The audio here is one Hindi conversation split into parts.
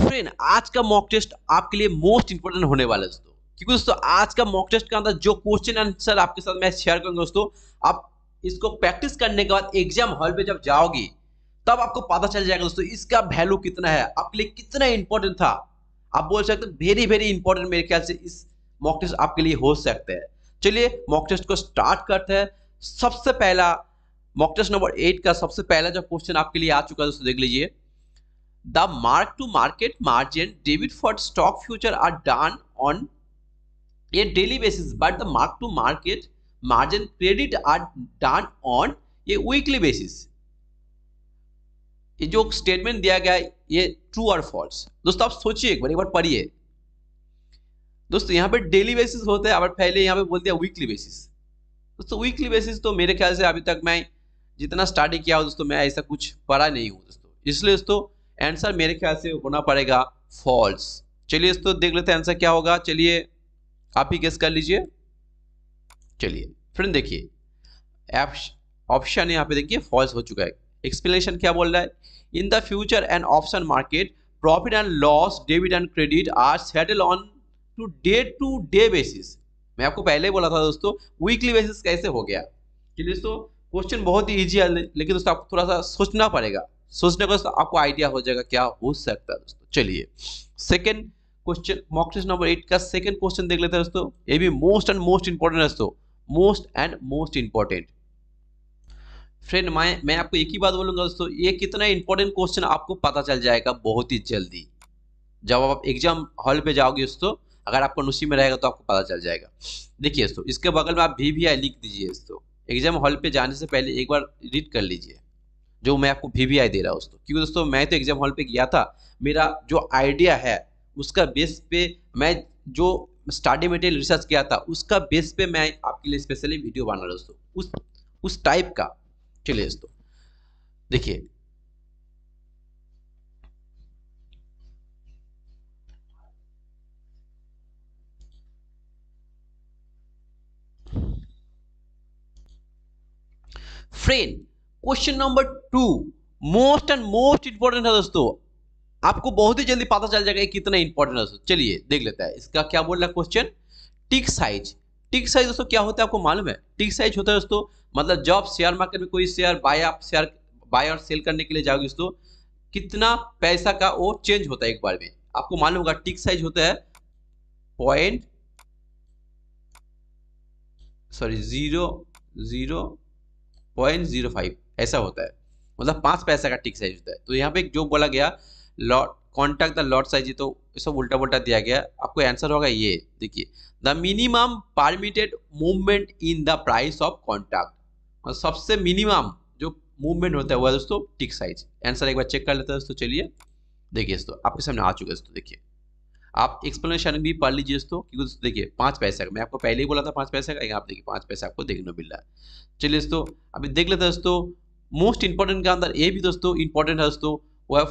फ्रेंड आज का मॉक टेस्ट आपके लिए मोस्ट इंपोर्टेंट होने वाला है दोस्तों क्योंकि दोस्तों आज का मॉक टेस्ट का अंदर जो क्वेश्चन आंसर आपके साथ मैं शेयर करूंगा दोस्तों आप इसको प्रैक्टिस करने के बाद एग्जाम हॉल पे जब जाओगे तब आपको पता चल जाएगा दोस्तों इसका वैल्यू कितना है आपके लिए कितना इंपॉर्टेंट था आप बोल सकते वेरी वेरी इंपॉर्टेंट मेरे ख्याल से इस मॉक टेस्ट आपके लिए हो सकते हैं चलिए मॉक टेस्ट को स्टार्ट करते हैं सबसे पहला मॉक टेस्ट नंबर एट का सबसे पहला जो क्वेश्चन आपके लिए आ चुका है दोस्तों देख लीजिए the mark to market margin debit for stock future are done on a daily basis but the mark to market margin credit are done on a weekly basis ये जो स्टेटमेंट दिया गया है ये ट्रू और फॉल्स दोस्तों आप सोचिए एक बार एक बार पढ़िए दोस्तों यहाँ पे डेली बेसिस होता है और पहले यहाँ पे बोल दिया वीकली बेसिस दोस्तों वीकली बेसिस तो मेरे ख्याल से अभी तक मैं जितना स्टडी किया हो दोस्तों मैं ऐसा कुछ पढ़ा नहीं हूँ दोस्तों इसलिए दोस्तों आंसर मेरे ख्याल से होना पड़ेगा फॉल्स चलिए इस तो देख लेते हैं आंसर क्या होगा चलिए आप ही गेस कर लीजिए चलिए फ्रेंड देखिए ऑप्शन यहाँ पे देखिए फॉल्स हो चुका है एक्सप्लेनेशन क्या बोल रहा है in the future and option market profit and loss debit and credit are settle on to day to day basis मैं आपको पहले ही बोला था दोस्तों वीकली बेसिस कैसे हो गया चलिए दोस्तों क्वेश्चन बहुत ही ईजी है लेकिन दोस्तों आपको थोड़ा सा सोचना पड़ेगा सोचने का तो आपको आइडिया हो जाएगा क्या हो सकता है दोस्तों चलिए second question mock test number eight का सेकेंड क्वेश्चन देख लेते हैं दोस्तों ये भी मोस्ट एंड मोस्ट इंपॉर्टेंट दोस्तों most and most important friend मैं मैं आपको एक ही बात बोलूंगा दोस्तों ये कितना इंपॉर्टेंट क्वेश्चन आपको पता चल जाएगा बहुत ही जल्दी जब आप एग्जाम हॉल पे जाओगे दोस्तों अगर आपको नुसी में रहेगा तो आपको पता चल जाएगा देखिए दोस्तों इसके बगल में आप वी वी आई लिख दीजिए दोस्तों एग्जाम हॉल पे जाने से पहले एक बार रीड कर लीजिए जो मैं आपको वी दे रहा हूँ दोस्तों क्योंकि दोस्तों मैं तो एग्जाम हॉल पे गया था मेरा जो आइडिया है उसका बेस पे मैं जो स्टडी मटेरियल रिसर्च किया था उसका बेस पे मैं आपके लिए स्पेशली वीडियो बना रहा दोस्तों उस उस टाइप का चलिए दोस्तों देखिए friend question number two most and most important है दोस्तों आपको बहुत ही जल्दी पता चल जाएगा कितना इंपॉर्टेंट है चलिए देख लेता है इसका क्या बोल रहा है question tick size tick size दोस्तों क्या होता है आपको मालूम है टिक साइज होता है दोस्तों मतलब जब शेयर मार्केट में कोई शेयर बाय आप शेयर बाय और सेल करने के लिए जाओगे दोस्तों कितना पैसा का वो चेंज होता है एक बार में आपको मालूम होगा टिक साइज होता है point sorry zero zero point zero five ऐसा होता है मतलब पाँच पैसा का टिक साइज होता है तो यहाँ पे जो बोला गया lot contact the lot size तो सब उल्टा पुल्टा दिया गया आपको आंसर होगा ये देखिए the minimum permitted movement in the price of contract सबसे मिनिमम जो मूवमेंट होता है वह दोस्तों टिक साइज आंसर एक बार चेक कर लेते हैं दोस्तों चलिए देखिए दोस्तों आपके सामने आ चुका है दोस्तों देखिए आप एक्सप्लेनेशन भी पढ़ लीजिए दोस्तों क्योंकि दोस्तों देखिए पाँच पैसे का मैं आपको पहले ही बोला था पाँच पैसे का आप देखिए पाँच पैसे आपको देखने को मिल रहा है चलिए दोस्तों अभी देख लेते हैं दोस्तों मोस्ट इंपॉर्टेंट के अंदर ये भी दोस्तों इंपॉर्टेंट है दोस्तों वो है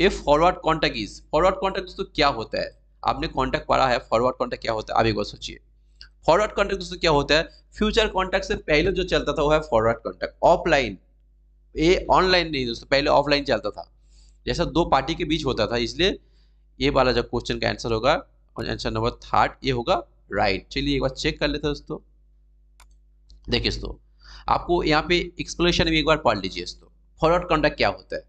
ये forward contract is forward contract दोस्तों क्या होता है आपने कॉन्टैक्ट पढ़ा है फॉरवर्ड कॉन्टैक्ट क्या होता है आप एक बार सोचिए फॉरवर्ड कॉन्टैक्ट दोस्तों क्या होता है फ्यूचर कॉन्टैक्ट से पहले जो चलता था वो है फॉरवर्ड कॉन्टैक्ट ऑफलाइन ये ऑनलाइन नहीं दोस्तों पहले ऑफलाइन चलता था जैसा दो पार्टी के बीच होता था इसलिए ये वाला जो क्वेश्चन का आंसर होगा आंसर नंबर थर्ड ये होगा राइट चलिए एक बार चेक कर लेते हैं दोस्तों देखिए दोस्तों आपको यहाँ पे एक्सप्लेनेशन भी एक बार पढ़ लीजिए दोस्तों फॉरवर्ड कॉन्टैक्ट क्या होता है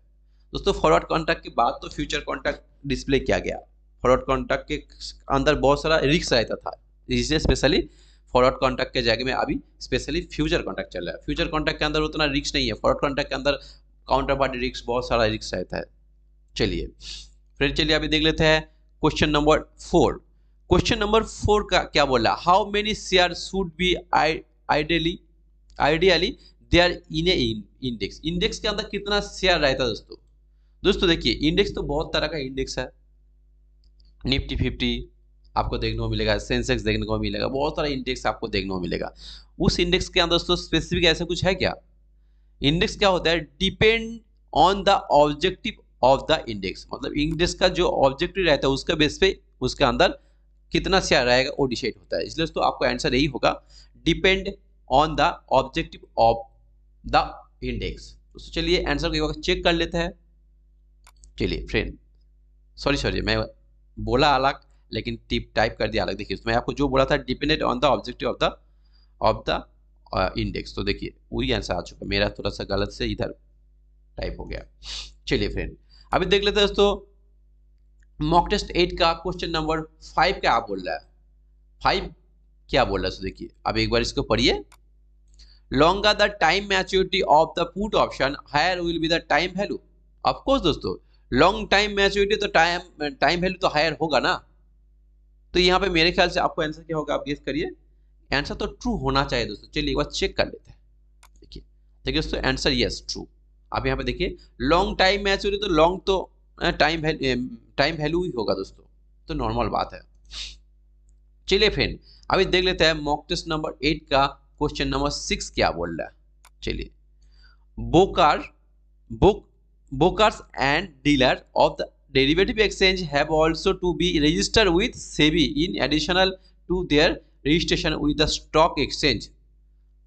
दोस्तों फॉरवर्ड कॉन्टैक्ट के बाद तो फ्यूचर कॉन्टैक्ट डिस्प्ले किया गया फॉरवर्ड कॉन्टैक्ट के अंदर बहुत सारा रिक्स रहता था जिससे स्पेशली फॉरवर्ड कॉन्टैक्ट के जगह में अभी स्पेशली फ्यूचर कॉन्टैक्ट चल रहा है फ्यूचर कॉन्टैक्ट के अंदर उतना रिक्स नहीं है फॉरवर्ड कॉन्टैक्ट के अंदर काउंटर पार्टी रिक्स बहुत सारा रिक्स रहता है चलिए फ्रेंड चलिए अभी देख लेते हैं question number four question number four का क्या बोला how many share should be ideally ideally there in a index index के अंदर कितना शेयर रहता है दोस्तों दोस्तों देखिए इंडेक्स तो बहुत तरह का इंडेक्स है निफ्टी फिफ्टी आपको देखने को मिलेगा सेंसेक्स देखने को मिलेगा बहुत सारा इंडेक्स आपको देखने को मिलेगा उस इंडेक्स के अंदर दोस्तों स्पेसिफिक ऐसा कुछ है क्या इंडेक्स क्या होता है depend on the objective of the index मतलब इंडेक्स का जो ऑब्जेक्टिव रहता है उसके बेस पे उसके अंदर कितना शेयर रहेगा वो डिसाइड होता है इसलिए तो आपको आंसर यही होगा depend on the objective of the index तो चलिए आंसर को चेक कर लेते हैं चलिए फ्रेंड सॉरी सॉरी मैं बोला अलग लेकिन टिप टाइप कर दिया अलग देखिए मैं आपको जो बोला था depended on the objective of the of the index तो देखिए वही आंसर आ चुका मेरा थोड़ा सा गलत से इधर टाइप हो गया चलिए फ्रेंड अभी देख लेते हैं दोस्तों मॉक टेस्ट एट का क्वेश्चन नंबर फाइव क्या बोल रहा है फाइव तो क्या बोल रहा है देखिए अब एक बार इसको पढ़िए longer the time maturity of the put option higher will be the time value of course दोस्तों लॉन्ग टाइम मैच्योरिटी तो टाइम टाइम वैल्यू तो हायर होगा ना तो यहाँ पे मेरे ख्याल से आपको आंसर क्या होगा आप गेस करिए आंसर तो ट्रू होना चाहिए दोस्तों चलिए एक बार चेक कर लेते हैं देखिए देखिए दोस्तों आंसर यस ट्रू अब यहाँ पे देखिए लॉन्ग टाइम मैच हो रही तो लॉन्ग तो टाइम टाइम वैल्यू ही होगा दोस्तों तो नॉर्मल बात है चलिए फिर अभी देख लेते हैं मॉक टेस्ट नंबर एट का क्वेश्चन नंबर सिक्स क्या बोल रहा है चलिए broker book brokers and dealer of the derivative exchange have also to be registered with SEBI in additional to their registration with the stock exchange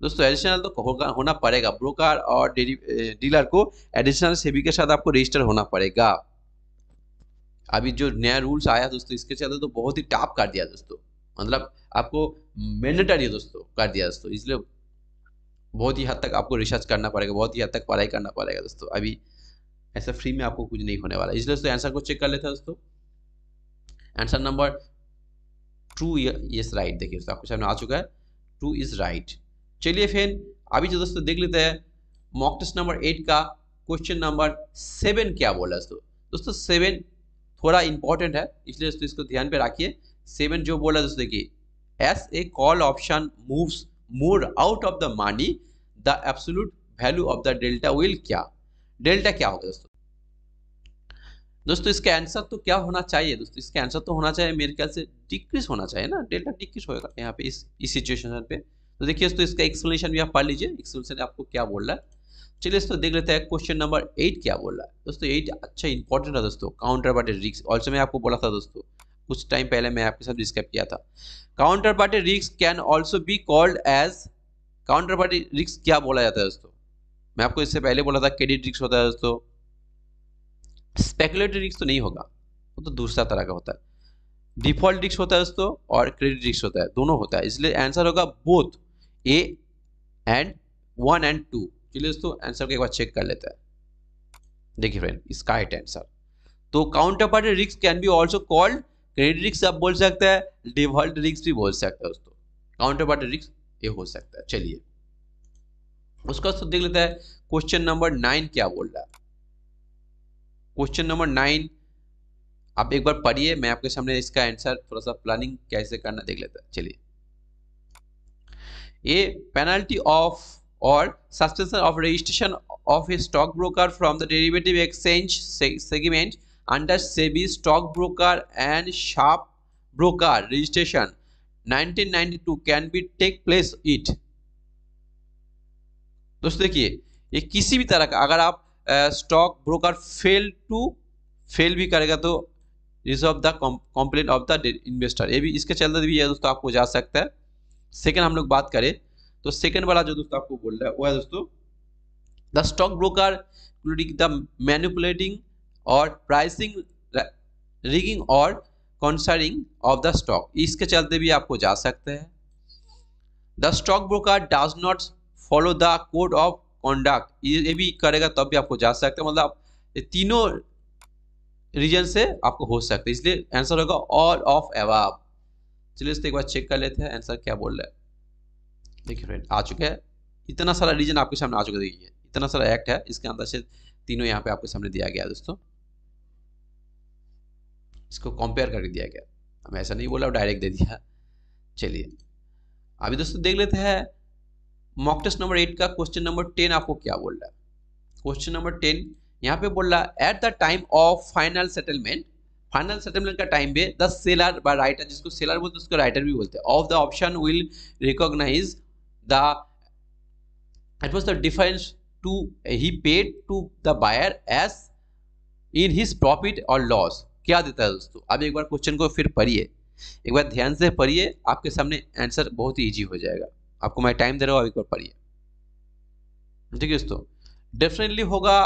दोस्तों एडिशनल तो होगा होना पड़ेगा ब्रोकर और डीलर eh, को एडिशनल सेबी के साथ आपको रजिस्टर होना पड़ेगा अभी जो नया रूल्स आया दोस्तों इसके चलते तो बहुत ही टाप कर दिया दोस्तों मतलब आपको मैंडेटरी दोस्तों कर दिया दोस्तों इसलिए बहुत ही हद तक आपको रिसर्च करना पड़ेगा बहुत ही हद तक पढ़ाई करना पड़ेगा दोस्तों अभी ऐसा फ्री में आपको कुछ नहीं होने वाला इसलिए दोस्तों आंसर को चेक कर लेते हैं दोस्तों answer number two yes right देखिए दोस्तों आपके सामने आ चुका है टू इज राइट चलिए फिर अभी जो दोस्तों देख लेते हैं मॉक टेस्ट नंबर एट का क्वेश्चन नंबर सेवन क्या बोला दोस्तों दोस्तों सेवन थोड़ा इंपॉर्टेंट है इसलिए दोस्तों इसको ध्यान पे रखिए सेवन जो बोला दोस्तों देखिए as a call option moves more out of the money the absolute value of the delta will क्या डेल्टा क्या होगा दोस्तों दोस्तों इसका आंसर तो क्या होना चाहिए दोस्तों इसका आंसर तो होना चाहिए मेरे ख्याल से डिक्रीज होना चाहिए ना डेल्टा डिक्रीज होगा यहाँ पे इस इस सिचुएशन पे तो देखिए दोस्तों इसका एक्सप्लेनेशन भी आप पढ़ लीजिए एक्सप्लेनेशन आपको क्या बोल रहा है चलिए दोस्तों देख लेते हैं क्वेश्चन नंबर एट क्या बोल रहा है दोस्तों एट अच्छा इंपॉर्टेंट है दोस्तों काउंटर पार्टी रिक्स ऑल्सो मैं आपको बोला था दोस्तों कुछ टाइम पहले मैं आपके साथ डिस्कस किया था counter party risks can also be called as counter party risks क्या बोला जाता है दोस्तों मैं आपको इससे पहले बोला था क्रेडिट रिक्स होता है दोस्तों स्पेकुलेटिव रिस्क तो नहीं होगा वो तो दूसरा तरह का होता है डिफॉल्ट रिस्क होता है दोस्तों और क्रेडिट रिस्क होता है दोनों होता है इसलिए आंसर होगा both A and one and two चलिए दोस्तों आंसर को एक बार चेक कर लेते हैं देखिए फ्रेंड इसका राइट आंसर तो counter party risks can be also called credit risks आप बोल सकते हैं डिफॉल्ट रिक्स भी बोल सकते हैं दोस्तों काउंटर पार्टी रिक्स ये हो सकता है चलिए उसका तो देख लेते हैं क्वेश्चन नंबर नाइन क्या बोल रहा है क्वेश्चन नंबर नाइन आप एक बार पढ़िए मैं आपके सामने इसका आंसर थोड़ा सा प्लानिंग कैसे करना देख लेता चलिए ए पेनल्टी ऑफ और suspension of registration of a stock broker from the derivative exchange segment under SEBI stock broker and sharp broker registration 1992 can be take place it दोस्तों देखिए ये किसी भी तरह का अगर आप stock broker fail to fail भी करेगा तो resolve the complaint of the investor ये भी इसके चलते भी है दोस्तों आपको जा सकता है सेकेंड हम लोग बात करें तो सेकेंड वाला जो दोस्तों आपको बोल रहा है वो है दोस्तों the stock broker including the manipulating और प्राइसिंग रिगिंग और कॉन्सरिंग ऑफ द स्टॉक इसके चलते भी आपको जा सकते हैं the stock broker does not follow the code of conduct ये भी करेगा तब भी आपको जा सकते हैं मतलब तीनों रीजन से आपको हो सकता है इसलिए आंसर होगा ऑल ऑफ एवाब चलिए इसको एक बार चेक कर लेते हैं आंसर क्या बोल रहा है देखिए फ्रेंड आ चुका है इतना सारा रीजन आपके सामने आ चुका है देखिए इतना सारा एक्ट है इसके अंदर से तीनों यहाँ पे आपके सामने दिया गया दोस्तों इसको कंपेयर करके दिया गया हम ऐसा नहीं बोला डायरेक्ट दे दिया चलिए अभी दोस्तों देख लेते हैं मॉक टेस्ट नंबर एट का क्वेश्चन नंबर टेन आपको क्या बोल रहा है क्वेश्चन नंबर टेन यहाँ पे बोल रहा है at the time of final settlement final settlement का टाइम पे द सेलर बा राइटर जिसको सेलर बोलते हैं उसको राइटर भी बोलते हैं of the option will recognize the it was the difference to he paid to the buyer as in his profit or loss क्या देता है दोस्तों अब एक बार क्वेश्चन को फिर पढ़िए एक बार ध्यान से पढ़िए आपके सामने आंसर बहुत ही ईजी हो जाएगा आपको मैं टाइम दे रहा हूँ एक बार पढ़िए ठीक है दोस्तों डेफिनेटली होगा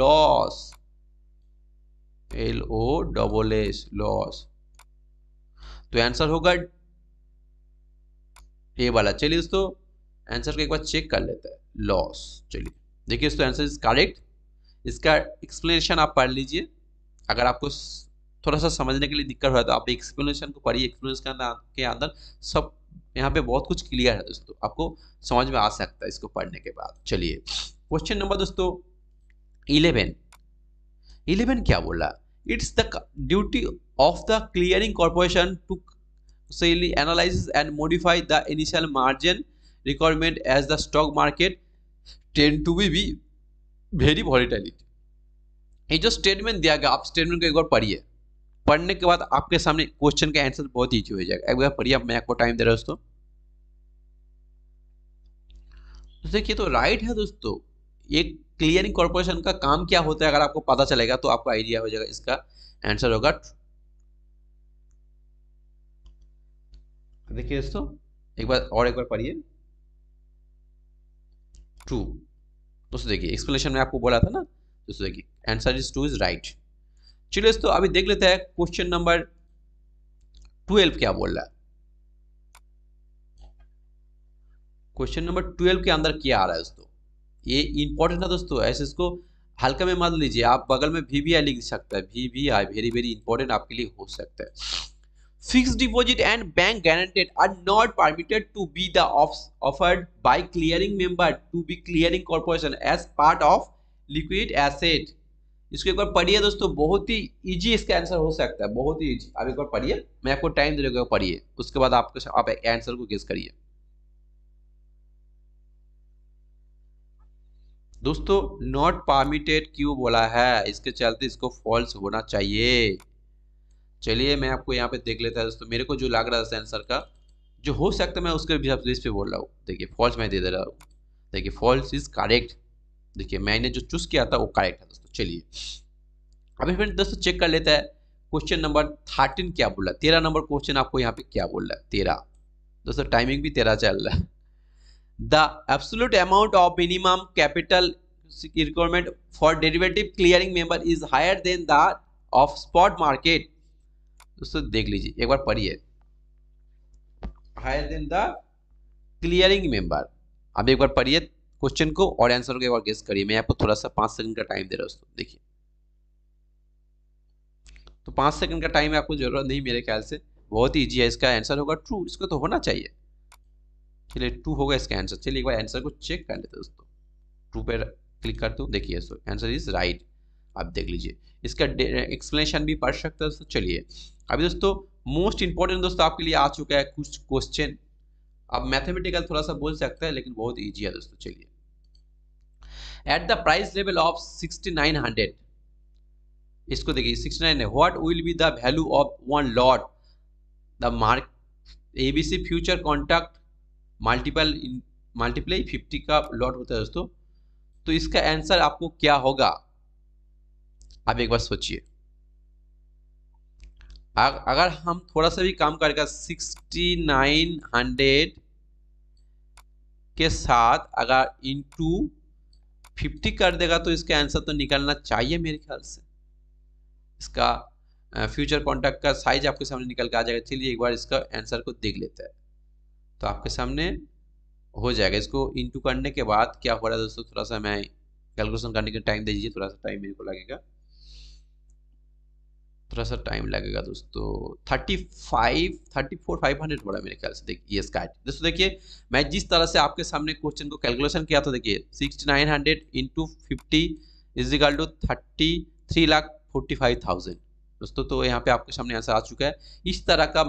loss L O double S loss तो आंसर होगा ए वाला चलिए दोस्तों आंसर को एक बार चेक कर लेते हैं लॉस चलिए देखिए दोस्तों आंसर इज करेक्ट इसका एक्सप्लेनेशन आप पढ़ लीजिए अगर आपको थोड़ा सा समझने के लिए दिक्कत हो रहा है तो आप एक्सप्लेनेशन को पढ़िए एक्सप्लेनेशन के अंदर सब यहाँ पे बहुत कुछ क्लियर है दोस्तों आपको समझ में आ सकता है इसको पढ़ने के बाद चलिए क्वेश्चन नंबर दोस्तों इलेवन इलेवन क्या बोला it's the duty of the clearing corporation to solely analyze and modify the initial margin requirement as the stock market tend to be, be very volatility ये जो स्टेटमेंट दिया गया आप स्टेटमेंट को एक बार पढ़िए पढ़ने के बाद आपके सामने क्वेश्चन का आंसर बहुत ईजी हो जाएगा एक बार पढ़िए मैं आपको टाइम दे रहा हूँ दोस्तों तो देखिए तो राइट है दोस्तों एक क्लियरिंग कॉर्पोरेशन का काम क्या होता है अगर आपको पता चलेगा तो आपको आइडिया हो जाएगा इसका आंसर होगा देखिए दोस्तों एक बार और एक बार पढ़िए टू दोस्तों देखिए एक्सप्लेनेशन में आपको बोला था ना दोस्तों देखिए answer is two is right चलिए दोस्तों अभी देख लेते हैं क्वेश्चन नंबर ट्वेल्व क्या बोल रहा है क्वेश्चन नंबर ट्वेल्व के अंदर क्या आ रहा है दोस्तों ये इंपॉर्टेंट है दोस्तों ऐसे इसको हल्का में मान लीजिए आप बगल में वी वी आई लिख सकते हैं V V I very very important आपके लिए हो सकता है fixed deposit and bank guaranteed are not permitted to be the offered by clearing member to be clearing corporation as part of liquid asset इसको एक बार पढ़िए दोस्तों बहुत ही इजी इसका आंसर हो सकता है बहुत ही इजी आप एक बार पढ़िए मैं आपको टाइम दे रहा हूँ पढ़िए उसके बाद आपको आप आंसर को गेस करिए दोस्तों नॉट परमिटेड क्यों बोला है इसके चलते इसको फॉल्स होना चाहिए चलिए मैं आपको यहाँ पे देख लेता है दोस्तों मेरे को जो लग रहा था आंसर का जो हो सकता है मैं उसके बेस पर बोल रहा हूँ देखिए फॉल्स मैं दे दे रहा हूँ देखिए फॉल्स इज करेक्ट देखिए मैंने जो चूज किया था वो करेक्ट था दोस्तों चलिए अभी फ्रेंड दोस्तों चेक कर लेता है क्वेश्चन नंबर थर्टीन क्या बोल रहा है तेरह नंबर क्वेश्चन आपको यहाँ पे क्या बोल रहा है तेरह दोस्तों टाइमिंग भी तेरह चल रहा है the absolute amount of minimum capital requirement for derivative clearing member is higher than the of spot market दोस्तों देख लीजिए एक बार पढ़िए higher than the clearing member अब एक बार पढ़िए क्वेश्चन को और आंसर को एक बार गेस करिए मैं आपको थोड़ा सा पांच सेकंड का टाइम दे रहा हूं दोस्तों देखिए तो पांच सेकंड का टाइम आपको जरूरत नहीं मेरे ख्याल से बहुत ही इजी है इसका आंसर होगा ट्रू इसको तो होना चाहिए चलिए ट्रू होगा इसका आंसर चलिए एक बार आंसर को चेक कर लेते दोस्तों ट्रू पर क्लिक करते हूँ देखिए आंसर इज राइट आप देख लीजिए इसका एक्सप्लेनेशन भी पढ़ सकते हो चलिए अभी दोस्तों मोस्ट इंपॉर्टेंट दोस्तों आपके लिए आ चुका है कुछ क्वेश्चन अब मैथमेटिकल थोड़ा सा बोल सकते हैं लेकिन बहुत ईजी है दोस्तों चलिए at the price level of sixty nine hundred इसको देखिए sixty nine what will be the value of one lot the mark ABC future contract multiple multiply fifty का लॉट होता है दोस्तों तो इसका आंसर आपको क्या होगा आप एक बार सोचिए अगर हम थोड़ा सा भी काम करेगा सिक्सटी नाइन हंड्रेड के साथ अगर इनटू फिफ्टी कर देगा तो इसका आंसर तो निकलना चाहिए मेरे ख्याल से इसका फ्यूचर कॉन्टैक्ट का साइज आपके सामने निकल के आ जाएगा चलिए एक बार इसका आंसर को देख लेते हैं तो आपके सामने हो जाएगा इसको इनटू करने के बाद क्या हो रहा है दोस्तों थोड़ा सा मैं कैलकुलेशन करने के टाइम दे दीजिए थोड़ा सा टाइम मेरे को लगेगा थोड़ा सा टाइम लगेगा दोस्तों thirty five thirty four five hundred बड़ा मेरे ख्याल से देखिए इसका दोस्तों देखिए मैं जिस तरह से आपके सामने क्वेश्चन को कैलकुलेशन किया था देखिए sixty nine hundred into fifty is equal to thirty three lakh forty five thousand दोस्तों तो यहाँ पे आपके सामने आंसर आ चुका है इस तरह का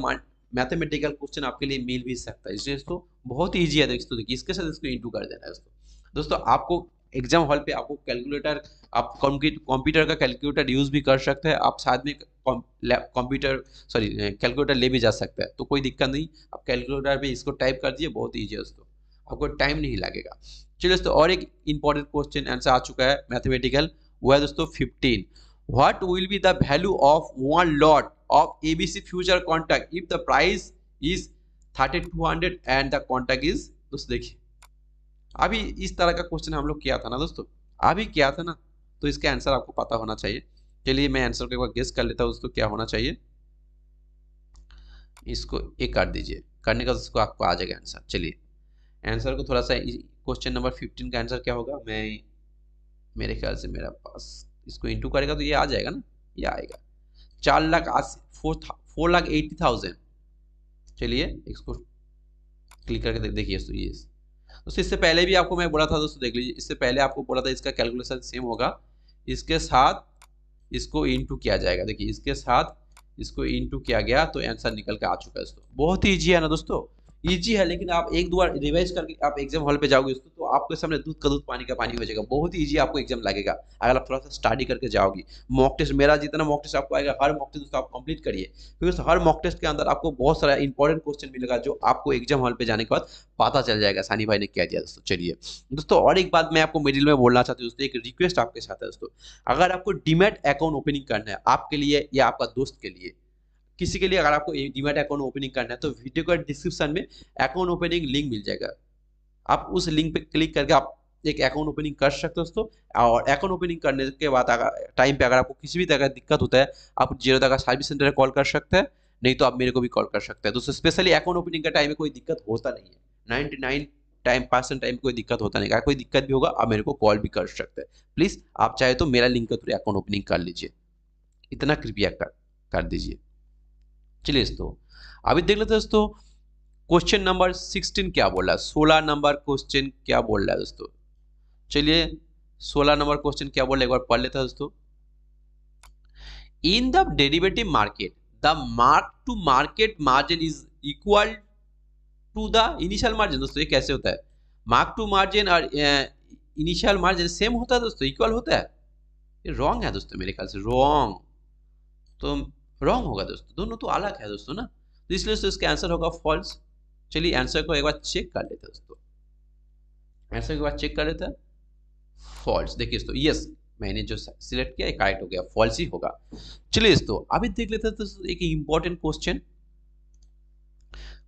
मैथमेटिकल क्वेश्चन आपके लिए मिल भी सकता है इसलिए दोस्तों बहुत ईजी है दोस्तों देखिए इसके साथ इसको इंटू कर देना है दोस्तों दोस्तों आपको एग्जाम हॉल पे आपको कैलकुलेटर आप कंप्यूटर का कैलकुलेटर यूज भी कर सकते हैं आप साथ में कंप्यूटर सॉरी कैलकुलेटर ले भी जा सकते हैं तो कोई दिक्कत नहीं आप कैलकुलेटर पे इसको टाइप कर दीजिए बहुत ईजी है दोस्तों आपको टाइम नहीं लगेगा चलिए दोस्तों और एक इंपॉर्टेंट क्वेश्चन आंसर आ चुका है मैथमेटिकल वो है दोस्तों fifteen what will be the value of one lot future ABC if the price is thirty two hundred and the contract is दोस्तों देखिए अभी इस तरह का क्वेश्चन हम लोग किया था ना दोस्तों अभी किया था ना तो इसका आंसर आपको पता होना चाहिए चलिए मैं आंसर को एक बार गेस कर लेता हूँ दोस्तों क्या होना चाहिए इसको एक कर दीजिए करने का उसको आपको आ जाएगा आंसर चलिए आंसर को थोड़ा सा क्वेश्चन नंबर फिफ्टीन का आंसर क्या होगा मैं मेरे ख्याल से मेरा पास इसको इंटू करेगा तो ये आ जाएगा ना ये आएगा चार लाख अस्सी four four lakh eighty thousand चलिए इसको क्लिक करके देखिए तो ये दोस्तों इससे पहले भी आपको मैं बोला था दोस्तों देख लीजिए इससे पहले आपको बोला था इसका कैलकुलेशन सेम होगा इसके साथ इसको टू किया जाएगा देखिए इसके साथ इसको टू किया गया तो आंसर निकल के आ चुका है दोस्तों बहुत ही ईजी है ना दोस्तों ईजी है लेकिन आप एक दो बार रिवाइज करके आप एग्जाम हॉल पे जाओगे उसको तो आपके सामने दूध का दूध पानी का पानी हो जाएगा बहुत ही ईजी आपको एग्जाम लगेगा अगर आप थोड़ा सा स्टडी करके जाओगी मॉक टेस्ट मेरा जितना मॉक टेस्ट आपको आएगा हर मॉक टेस्ट उसको आप कंप्लीट करिए क्योंकि हर मॉक टेस्ट के अंदर आपको बहुत सारा इंपॉर्टेंट क्वेश्चन मिलेगा जो आपको एग्जाम हॉल पर जाने के बाद पता चल जाएगा सानी भाई ने क्या दिया दोस्तों चलिए दोस्तों और एक बात मैं आपको मिडिल में बोलना चाहती हूँ दोस्तों एक रिक्वेस्ट आपके साथ है दोस्तों अगर आपको डिमेट अकाउंट ओपनिंग करना है आपके लिए या आपका दोस्त के लिए किसी के लिए अगर आपको डीमेट अकाउंट ओपनिंग करना है तो वीडियो का डिस्क्रिप्शन में अकाउंट ओपनिंग लिंक मिल जाएगा आप उस लिंक पे क्लिक करके आप एक अकाउंट ओपनिंग कर सकते हो दोस्तों और अकाउंट ओपनिंग करने के बाद अगर टाइम पे अगर आपको किसी भी तरह का दिक्कत होता है आप जीरो का सर्विस सेंटर कॉल कर सकते हैं नहीं तो आप मेरे को भी कॉल कर सकते हैं दोस्तों स्पेशली अकाउंट ओपनिंग का टाइम में कोई दिक्कत होता नहीं है ninety nine time percent time कोई दिक्कत होता नहीं कोई दिक्कत भी होगा आप मेरे को कॉल भी कर सकते हैं प्लीज़ आप चाहे तो मेरा लिंक के थ्रू अकाउंट ओपनिंग कर लीजिए इतना कृपया कर कर दीजिए चलिए दोस्तों अभी देख लेते दोस्तों क्वेश्चन नंबर सिक्सटीन क्या बोल रहा है सोलह नंबर क्वेश्चन क्या बोल रहा है दोस्तों चलिए सोलह नंबर क्वेश्चन क्या बोल रहा है एक बार पढ़ लेते दोस्तों in the derivative market the mark to market margin is equal to the initial margin दोस्तों ये कैसे होता है मार्क टू मार्जिन और initial margin सेम होता है दोस्तों इक्वल होता है ये रॉन्ग है दोस्तों मेरे ख्याल से रॉन्ग तो रॉन्ग होगा दोस्तों दोनों तो अलग है दोस्तों ना तो इसलिए दोस्तों इसका आंसर होगा फॉल्स चलिए आंसर को एक बार चेक कर लेते हैं दोस्तों आंसर के बाद चेक कर लेते हैं फॉल्स देखिए दोस्तों यस मैंने जो सिलेक्ट किया करेक्ट हो गया फॉल्स ही होगा चलिए दोस्तों अभी देख लेते हैं दोस्तों एक important question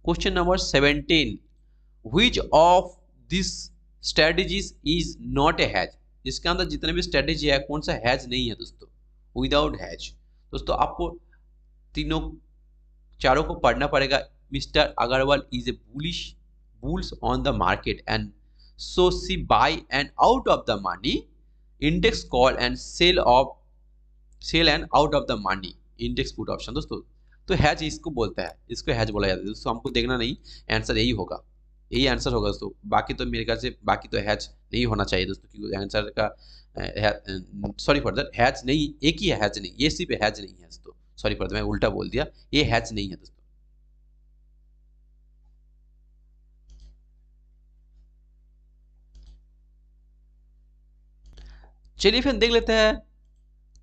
question number seventeen which of this strategies is not a hedge इसके अंदर जितने भी स्ट्रेटेजी है कौन सा हैज नहीं है दोस्तों विदाउट हैज दोस्तों आपको तीनों चारों को पढ़ना पड़ेगा mister Agarwal is a bullish bulls on the market and so she buy and out of the money index call and sell of sell and out of the money index put option दोस्तों तो हैज इसको बोलता है इसको हैज बोला जाता है दोस्तों हमको देखना नहीं आंसर यही होगा यही आंसर होगा दोस्तों बाकी तो मेरे ख्याल से बाकी तो हैज नहीं होना चाहिए दोस्तों क्योंकि आंसर का सॉरी फॉर दैट हैज नहीं एक ही है हैज नहीं ये सिर्फ हैज नहीं है दोस्तों सॉरी पर मैं उल्टा बोल दिया ये हैच नहीं है दोस्तों चलिए फिर देख लेते हैं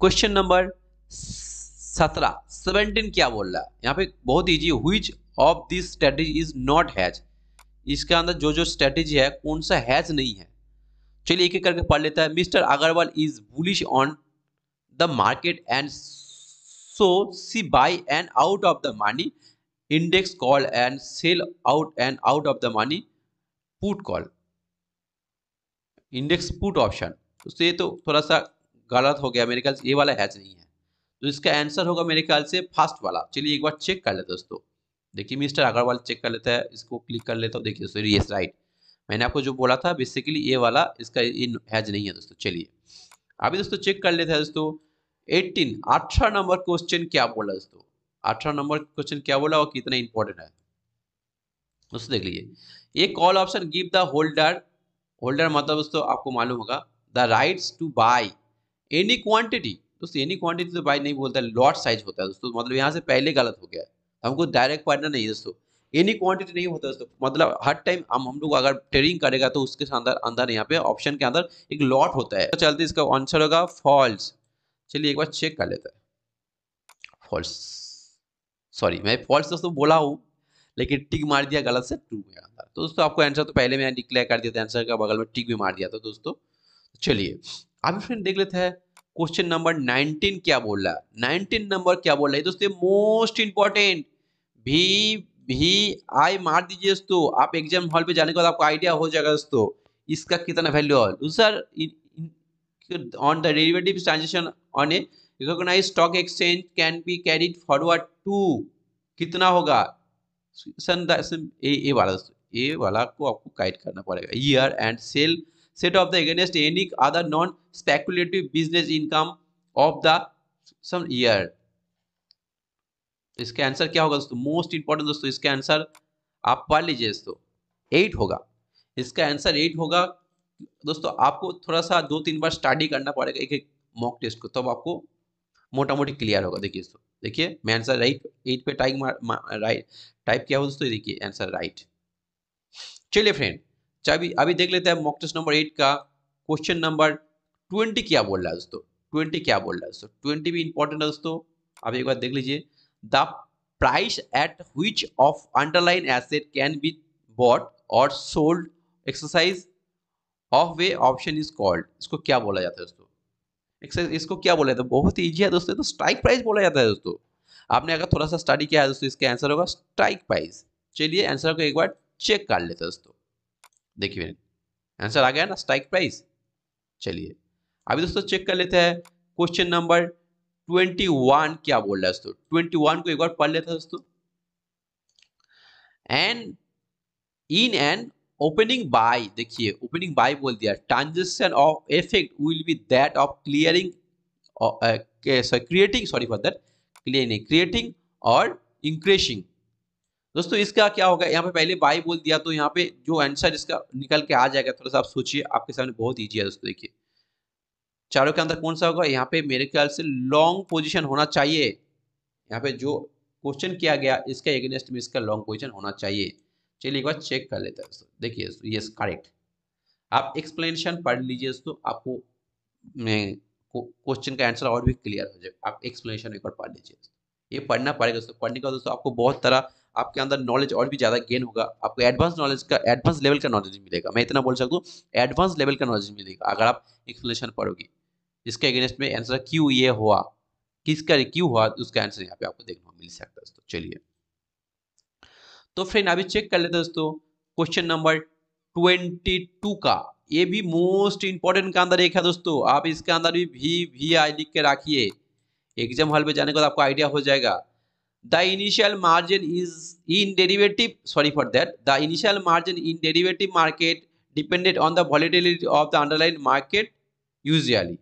क्वेश्चन नंबर सत्रह सेवनटीन क्या बोल रहा है यहाँ पे बहुत easy which of this strategy is not hedge इसके अंदर जो जो स्ट्रेटेजी है कौन सा हैच नहीं है चलिए एक एक करके पढ़ लेता है mister Agarwal is bullish on the market and So she buy and out of the money index call and sell out and out of the money put call. Index put option तो ये तो थोड़ा सा गलत हो गया मेरे ख्याल से ये वाला हैच नहीं है तो इसका आंसर होगा मेरे ख्याल से फर्स्ट वाला चलिए एक बार चेक कर लेते दोस्तों देखिए मिस्टर अग्रवाल चेक कर लेता है इसको क्लिक कर लेता हूँ देखिए दोस्तों यस राइट मैंने आपको जो बोला था बेसिकली ये वाला इसका ये हैज नहीं है दोस्तों चलिए अभी दोस्तों चेक कर लेते हैं दोस्तों एट्टीन अठारह नंबर क्वेश्चन क्या बोला दोस्तों अठारह नंबर क्वेश्चन क्या बोला और कितना इंपॉर्टेंट है दोस्तों देख लीजिए एक call option give the holder holder मतलब दोस्तों आपको मालूम होगा the rights to buy any quantity दोस्तों एनी क्वांटिटी तो बाय नहीं बोलता है लॉट साइज होता है दोस्तों मतलब यहाँ से पहले गलत हो गया हमको डायरेक्ट पढ़ना नहीं दोस्तों एनी क्वांटिटी नहीं होता दोस्तों मतलब हर टाइम हम हम लोग अगर ट्रेडिंग करेगा तो उसके अंदर अंदर यहाँ पे ऑप्शन के अंदर एक लॉट होता है तो चलते इसका आंसर होगा फॉल्स चलिए एक बार चेक कर लेते हैं फॉल्स सॉरी मैं फॉल्स दोस्तों बोला हूँ लेकिन टिक मार दिया गलत से ट्रू में आता तो दोस्तों आपको आंसर तो पहले मैंने डिक्लेयर कर दिया था आंसर का बगल में टिक भी मार दिया था दोस्तों चलिए अभी फ्रेंड देख लेते हैं क्वेश्चन नंबर नाइनटीन क्या बोल रहा है नाइनटीन नंबर क्या बोल रहा है दोस्तों मोस्ट इंपॉर्टेंट भी भी आई मार दीजिए दोस्तों आप एग्जाम हॉल पे जाने के बाद आपको आइडिया हो जाएगा दोस्तों इसका कितना वैल्यू है सर तो on the derivative transaction on a recognized stock exchange can be carried forward to कितना होगा ए ए वाला ए वाला को आपको गाइड करना पड़ेगा year end sell set off the against any other non speculative business income of the sum year इसका आंसर क्या होगा दोस्तों मोस्ट इंपॉर्टेंट दोस्तों इसका आंसर आप पढ़ लीजिए दोस्तों एट होगा इसका आंसर एट होगा दोस्तों आपको थोड़ा सा दो तीन बार स्टडी करना पड़ेगा एक एक मॉक टेस्ट को तब तो आपको मोटा मोटी क्लियर होगा देखिए दोस्तों देखिए मैं आंसर राइट एट पे टाइप राइट टाइप किया हो दोस्तों देखिए आंसर राइट चलिए फ्रेंड चाहे अभी देख लेते हैं मॉक टेस्ट नंबर एट का क्वेश्चन नंबर ट्वेंटी क्या बोल रहा है दोस्तों ट्वेंटी क्या बोल रहा है दोस्तों ट्वेंटी भी इंपॉर्टेंट है दोस्तों आप एक बार देख लीजिए the price at which of underline asset can be bought और sold exercise of the option is called इसको क्या बोला जाता है दोस्तों एक्सरसाइज इसको क्या बोला जाता है बहुत ही ईजी है दोस्तों तो स्ट्राइक प्राइस बोला जाता है दोस्तों आपने अगर थोड़ा सा स्टडी किया है दोस्तों इसका आंसर होगा स्ट्राइक प्राइस चलिए आंसर को एक बार चेक कर लेते हैं दोस्तों देखिए आंसर आ गया ना स्ट्राइक प्राइस चलिए अभी दोस्तों चेक कर लेते हैं क्वेश्चन नंबर ट्वेंटी वन क्या बोल रहा है दोस्तों ट्वेंटी वन को एक बार पढ़ लेते हैं दोस्तों and in and opening buy देखिए ओपनिंग बाय बोल दिया transaction of effect will be that of clearing creating sorry for that clear नहीं क्रिएटिंग और इंक्रीजिंग दोस्तों इसका क्या होगा यहाँ पे पहले बाय बोल दिया तो यहाँ पे जो आंसर इसका निकल के आ जाएगा थोड़ा सा आप सोचिए आपके सामने बहुत ईजी है दोस्तों देखिए चारों के अंदर कौन सा होगा यहाँ पे मेरे ख्याल से लॉन्ग पोजिशन होना चाहिए यहाँ पे जो क्वेश्चन किया गया इसका अगेंस्ट में इसका लॉन्ग पोजिशन होना चाहिए चलिए एक बार चेक कर लेते हैं दोस्तों देखिए दोस्तों यस करेक्ट आप एक्सप्लेनेशन पढ़ लीजिए दोस्तों आपको क्वेश्चन का आंसर और भी क्लियर हो जाएगा आप एक्सप्लेनेशन एक बार पढ़ लीजिए ये पढ़ना पड़ेगा दोस्तों पढ़ने का दोस्तों आपको बहुत तरह आपके अंदर नॉलेज और भी ज़्यादा गेन होगा आपको एडवांस नॉलेज का एडवांस लेवल का नॉलेज मिलेगा मैं इतना बोल सकता हूँ एडवांस लेवल का नॉलेज मिलेगा अगर आप एक्सप्लेनेशन पढ़ोगे इसके अगेंस्ट में आंसर क्यों ये हुआ किसका क्यों हुआ उसका आंसर यहाँ पे आपको देखने को मिल सकता है दोस्तों चलिए तो फ्रेंड अभी चेक कर लेते दोस्तों क्वेश्चन नंबर ट्वेंटी टू का ये भी मोस्ट इंपॉर्टेंट का अंदर एक है दोस्तों आप इसके अंदर भी वी वी आई लिख के राखिए एग्जाम हॉल में जाने के बाद आपको आइडिया हो जाएगा the initial margin is in derivative sorry for that the initial margin in derivative market depended on the volatility of the underline market usually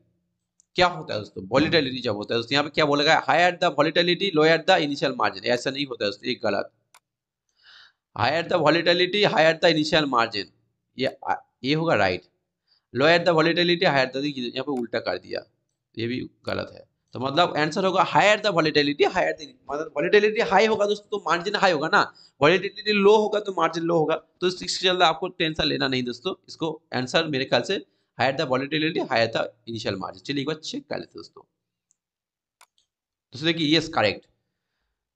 क्या होता है दोस्तों वॉलीटेलिटी जब होता है दोस्तों यहाँ पे क्या बोलेगा higher the volatility lower the initial margin ऐसा नहीं होता है दोस्तों ये गलत higher the volatility higher the initial margin ये ये होगा right lower the volatility higher the यहाँ पे उल्टा कर दिया ये भी गलत है तो मतलब आंसर होगा higher the volatility higher the मतलब वॉलीटिलिटी हाई होगा दोस्तों तो मार्जिन हाई होगा ना वॉलीटिलिटी लो होगा तो मार्जिन लो होगा तो इसके चलते आपको टेंशन लेना नहीं दोस्तों इसको आंसर मेरे ख्याल से higher the volatility higher the initial margin चलिए एक बार चेक कर लेते दोस्तों दोस्तों देखिए यस करेक्ट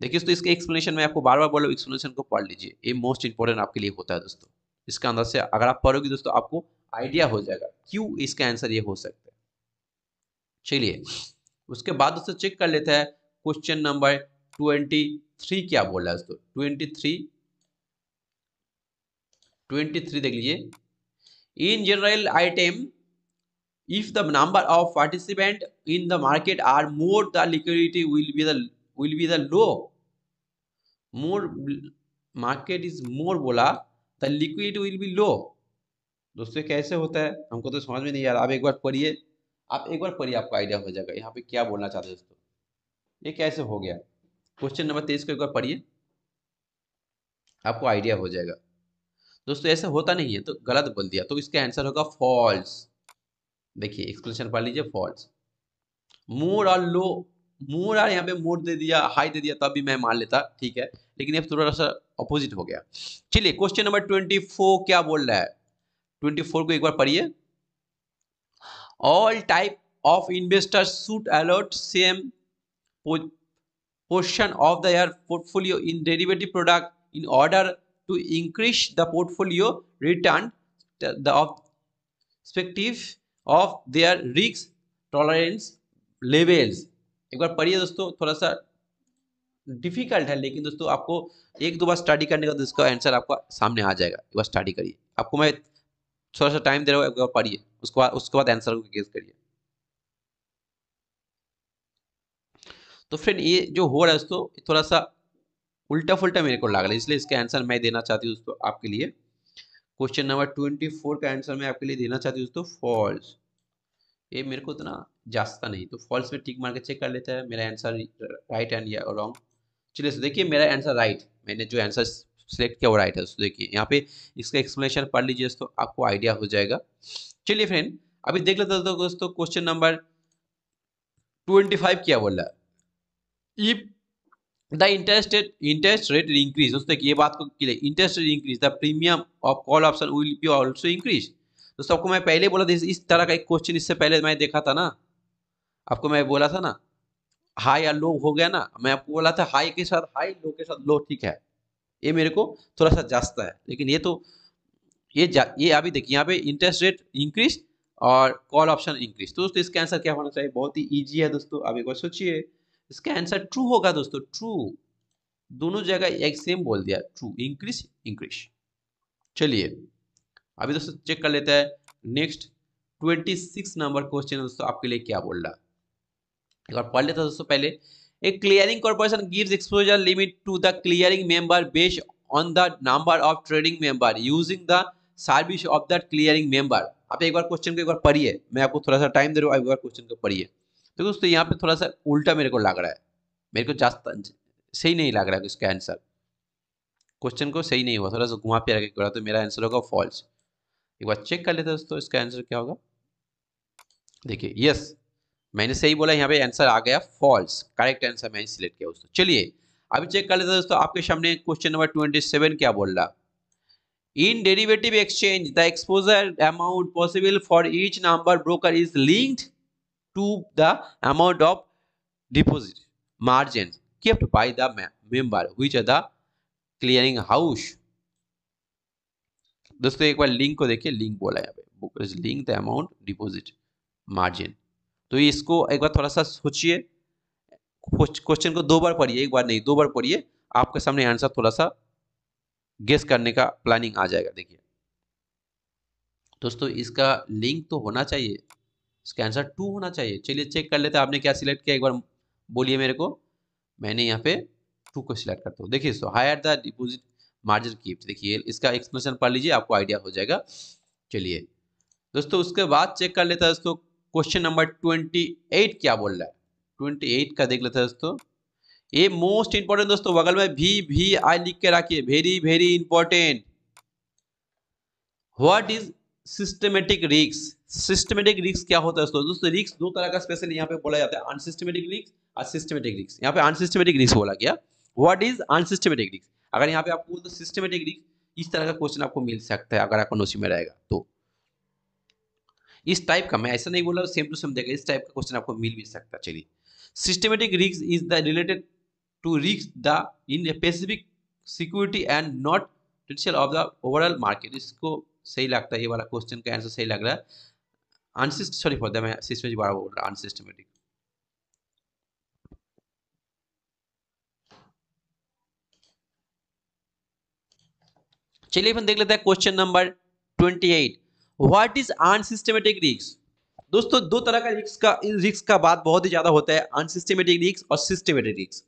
देखिए दोस्तों इसके एक्सप्लेनेशन में आपको बार बार बोलो एक्सप्लेनेशन को पढ़ लीजिए ये मोस्ट इंपॉर्टेंट आपके लिए होता है दोस्तों इसका अंदर से अगर आप पढ़ोगे दोस्तों आपको आइडिया हो जाएगा क्यों इसका आंसर ये हो सकता है चलिए उसके बाद दोस्तों चेक कर लेते हैं क्वेश्चन नंबर ट्वेंटी थ्री क्या बोला है दोस्तों ट्वेंटी थ्री ट्वेंटी थ्री देख लीजिए in general item if the number of participant in the market are more the liquidity will be the will be the low more market is more बोला the liquidity will be low दोस्तों कैसे होता है हमको तो समझ में नहीं आ रहा आप एक बार पढ़िए आप एक बार पढ़िए आपको आइडिया हो जाएगा यहाँ पे क्या बोलना चाहते हैं दोस्तों ये कैसे हो गया क्वेश्चन नंबर तेईस को एक बार पढ़िए आपको आइडिया हो जाएगा दोस्तों ऐसा होता नहीं है तो गलत बोल दिया तो इसका आंसर होगा फॉल्स देखिए एक्सप्लेनेशन पढ़ लीजिए फॉल्स मोर और लो मोर आर यहाँ पे मोर दे दिया हाई दे दिया तब भी मैं मान लेता ठीक है लेकिन ये थोड़ा सा अपोजिट हो गया चलिए क्वेश्चन नंबर ट्वेंटी फोर क्या बोल रहा है ट्वेंटी फोर को एक बार पढ़िए all type of investor should allot same portion of the their portfolio in derivative product in order to increase the portfolio return of their रिक्स टॉलरेंस लेवल्स एक बार पढ़िए दोस्तों थोड़ा सा डिफिकल्ट है लेकिन दोस्तों आपको एक दो बार स्टडी करने का उसका तो आंसर आपका सामने आ जाएगा एक बार स्टडी करिए आपको मैं थोड़ा सा टाइम दे रहा हूँ पढ़िए उसके बाद उसके बाद आंसर को गेस करिए तो फ्रेंड ये जो हो रहा है दोस्तों थोड़ा सा उल्टा फुलटा मेरे को लग रहा है इसलिए इसका आंसर मैं देना चाहती हूँ दोस्तों आपके लिए क्वेश्चन नंबर ट्वेंटी फोर का आंसर मैं आपके लिए देना चाहती हूँ दोस्तों फॉल्स ये मेरे को उतना जास्ता नहीं तो फॉल्स में टिक मार के चेक कर लेते हैं मेरा आंसर राइट एंड या रॉन्ग चलिए सो तो देखिए मेरा आंसर राइट मैंने जो आंसर सेलेक्ट किया वो राइट है सो तो देखिए यहाँ पे इसका एक्सप्लेनेशन पढ़ लीजिए दोस्तों आपको आइडिया हो जाएगा चलिए फ्रेंड अभी देख लेते तो दोस्तों दोस्तों क्वेश्चन नंबर ट्वेंटी फाइव क्या बोल रहा है if the interest rate interest rate increase दोस्तों ये बात को clear interest rate increase the premium of call option will be also increase दोस्तों आपको मैं पहले बोला था इस तरह का एक क्वेश्चन इससे पहले मैं देखा था ना आपको मैं बोला था ना हाई या लो हो गया ना मैं आपको बोला था हाई के साथ हाई लो के साथ लो ठीक है ये मेरे को थोड़ा सा जास्ता है लेकिन ये तो ये ये अभी देखिए यहाँ पे इंटरेस्ट रेट इंक्रीज और कॉल ऑप्शन इंक्रीज तो दोस्तों इसका आंसर क्या होना चाहिए बहुत ही ईजी है दोस्तों आप एक बार सोचिए इसका आंसर ट्रू होगा दोस्तों ट्रू दोनों जगह एक सेम बोल दिया ट्रू इंक्रीज इंक्रीज चलिए अभी दोस्तों चेक कर लेते हैं next twenty six number question दोस्तों आपके लिए क्या बोल रहा एक बार पढ़ लेता दोस्तों पहले a clearing corporation gives exposure limit to the clearing member based on the number of trading member using the service of that clearing member आप एक बार क्वेश्चन को एक बार पढ़िए मैं आपको थोड़ा सा टाइम दे रहा हूँ एक बार क्वेश्चन को पढ़िए तो दोस्तों यहाँ पे थोड़ा सा उल्टा मेरे को लग रहा है मेरे को जास्ता सही नहीं लग रहा है इसका आंसर क्वेश्चन को सही नहीं हुआ थोड़ा सा घुमा पे रखा तो मेरा आंसर होगा फॉल्स एक बार चेक कर लेते दोस्तों इसका आंसर क्या होगा देखिए यस मैंने सही बोला यहाँ पे आंसर आ गया फॉल्स करेक्ट आंसर मैंने सिलेक्ट किया दोस्तों चलिए अभी चेक कर लेते दोस्तों आपके सामने क्वेश्चन नंबर ट्वेंटी क्या बोल रहा in derivative exchange the exposure amount possible for each number broker is linked to the amount of deposit margin kept by the member which are the clearing house दोस्तों एक बार लिंक को देखिए लिंक बोला यहाँ पे link the amount deposit margin तो इसको एक बार थोड़ा सा सोचिए क्वेश्चन को दो बार पढ़िए एक बार नहीं दो बार पढ़िए आपके सामने आंसर थोड़ा सा गेस करने का प्लानिंग आ जाएगा देखिए दोस्तों इसका लिंक तो होना चाहिए इसका आंसर टू होना चाहिए चलिए चेक कर लेते आपने क्या सिलेक्ट किया एक बार बोलिए मेरे को मैंने यहाँ पे टू को सिलेक्ट करता हूँ देखिए so higher the deposit margin kept देखिए इसका एक्सप्लेनेशन पढ़ लीजिए आपको आइडिया हो जाएगा चलिए दोस्तों उसके बाद चेक कर लेता है दोस्तों क्वेश्चन नंबर ट्वेंटी एट क्या बोल रहा है ट्वेंटी एट का देख लेता है दोस्तों ये मोस्ट इंपॉर्टेंट दोस्तों बगल में भी भी आई लिख के रखिए very very important what is systematic risks systematic risks क्या होता है दोस्तों दोस्तों रिक्स दो तरह का स्पेशल यहाँ पे बोला जाता है अनसिस्टमेटिक रिक्स और सिस्टमेटिक रिक्स यहाँ पे अनसिस्टमेटिक रिक्स बोला गया व्हाट इज अनसिस्टमेटिक रिक्स अगर यहाँ पे आपको बोलते दो सिस्टमेटिक रिस्क इस तरह का क्वेश्चन आपको मिल सकता है अगर आपको नोसी में रहेगा तो इस टाइप का मैं ऐसा नहीं बोला सेम टू सेम देगा इस टाइप का क्वेश्चन आपको मिल भी सकता है चलिए systematic risk is the related to risk the in specific security and not potential of the overall market इसको सही लगता है ये वाला क्वेश्चन का आंसर सही लग रहा है अनसिस्ट सॉरी फॉर द मैं सिस्टमेटिक बार बोल रहा अनसिस्टमेटिक चलिए अपन देख लेते हैं question number twenty eight what is unsystematic risk दोस्तों दो तरह का रिस्क का रिस्क का बात बहुत ही ज्यादा होता है अनसिस्टमेटिक रिस्क और सिस्टमेटिक रिस्क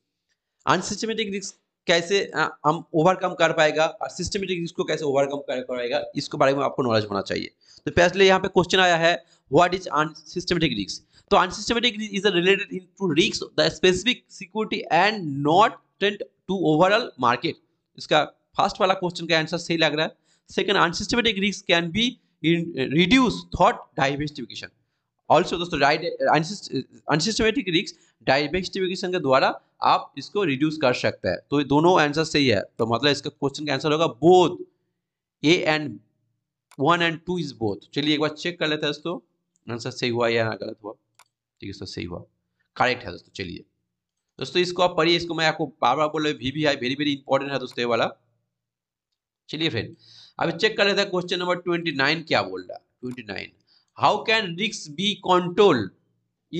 अनसिस्टमेटिक रिस्क कैसे हम ओवरकम कर पाएगा और सिस्टमेटिक रिस्क को कैसे ओवरकम कर पाएगा इसके बारे में आपको नॉलेज होना चाहिए तो पहले यहाँ पे क्वेश्चन आया है व्हाट इज अनसिस्टमेटिक रिस्क तो unsystematic is related in to risk the specific security and not tend to overall market इसका फर्स्ट वाला क्वेश्चन का आंसर सही लग रहा है second unsystematic risk can be reduce through diversification also दोस्तों अनसिस्टमेटिक रिस्क डाइवेस्टिफिकेशन के द्वारा आप इसको रिड्यूस कर सकते हैं तो ये दोनों आंसर सही है तो मतलब इसका क्वेश्चन का आंसर होगा both A and one and two is both चलिए एक बार चेक कर लेते हैं दोस्तों आंसर सही हुआ या ना गलत हुआ ठीक है सर सही हुआ करेक्ट है दोस्तों चलिए दोस्तों इसको आप पढ़िए इसको मैं आपको बार बार बोल रहा हूँ V V I very very important है दोस्तों ये वाला चलिए फ्रेंड अब चेक कर लेते हैं क्वेश्चन नंबर ट्वेंटी नाइन क्या बोल रहा ट्वेंटी नाइन हाउ कैन रिक्स be control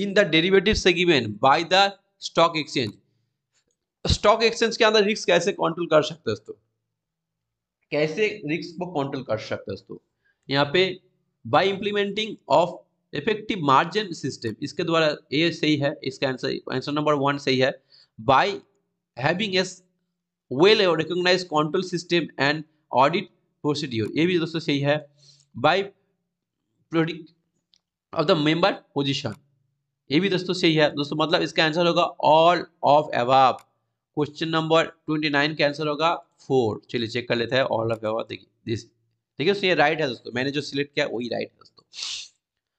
in the derivative segment by the stock exchange stock exchange के अंदर रिक्स कैसे कंट्रोल कर सकते दोस्तों कैसे रिक्स को कंट्रोल कर सकते दोस्तों यहाँ पे by implementing of effective margin system इसके द्वारा ये सही है इसका आंसर आंसर नंबर वन सही है by having as well recognise control system and audit procedure ये भी दोस्तों सही है by product of the member position ये भी दोस्तों सही है दोस्तों मतलब इसका आंसर होगा all of above question number twenty nine का आंसर होगा फोर चलिए चेक कर लेते हैं ऑल ऑफ एवाब देखिए दिस ठीक है ये राइट है दोस्तों मैंने जो सिलेक्ट किया वही राइट है दोस्तों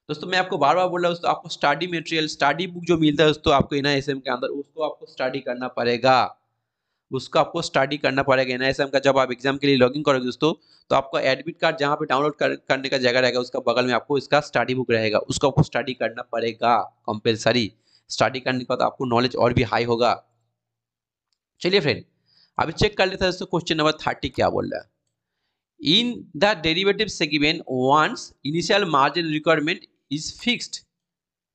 दोस्तों मैं आपको बार बार बोल रहा हूँ दोस्तों आपको स्टडी मटेरियल स्टडी बुक जो मिलता है दोस्तों आपको इना एस के अंदर उसको आपको स्टडी करना पड़ेगा उसका आपको स्टडी करना पड़ेगा एन का जब आप एग्जाम के लिए लॉगिन करोगे दोस्तों तो आपको एडमिट कार्ड जहाँ पे डाउनलोड कर, करने का जगह रहेगा उसका बगल में आपको इसका स्टडी बुक रहेगा उसको आपको स्टडी करना पड़ेगा कंपलसरी स्टडी करने के बाद आपको नॉलेज और भी हाई होगा चलिए फ्रेंड अभी चेक कर लेते हैं दोस्तों क्वेश्चन नंबर थर्टी क्या बोल रहा है in the derivative segment once initial margin requirement is fixed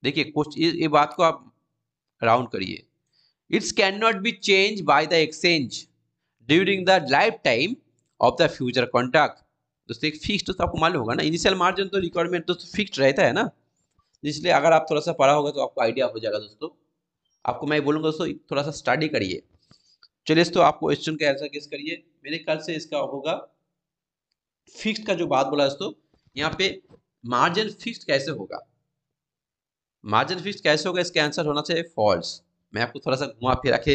देखिए क्वेश्चन ये बात को आप राउंड करिए not be change by the exchange during the life time of the future contract दोस्तों एक फिक्स तो, तो आपको मालूम होगा ना इनिशियल मार्जिन तो रिक्वायरमेंट दोस्तों फिक्स रहता है ना इसलिए अगर आप थोड़ा सा पढ़ा होगा तो आपको आइडिया हो जाएगा दोस्तों आपको मैं बोलूँगा दोस्तों थोड़ा सा स्टडी करिए चलिए दोस्तों आप क्वेश्चन का आंसर किस करिए मेरे ख्याल से इसका होगा फिक्स का जो बात बोला दोस्तों यहाँ पे मार्जिन फिक्स कैसे होगा मार्जिन फिक्स कैसे होगा इसका आंसर होना चाहिए फॉल्स मैं आपको थोड़ा सा घुमा फिरा के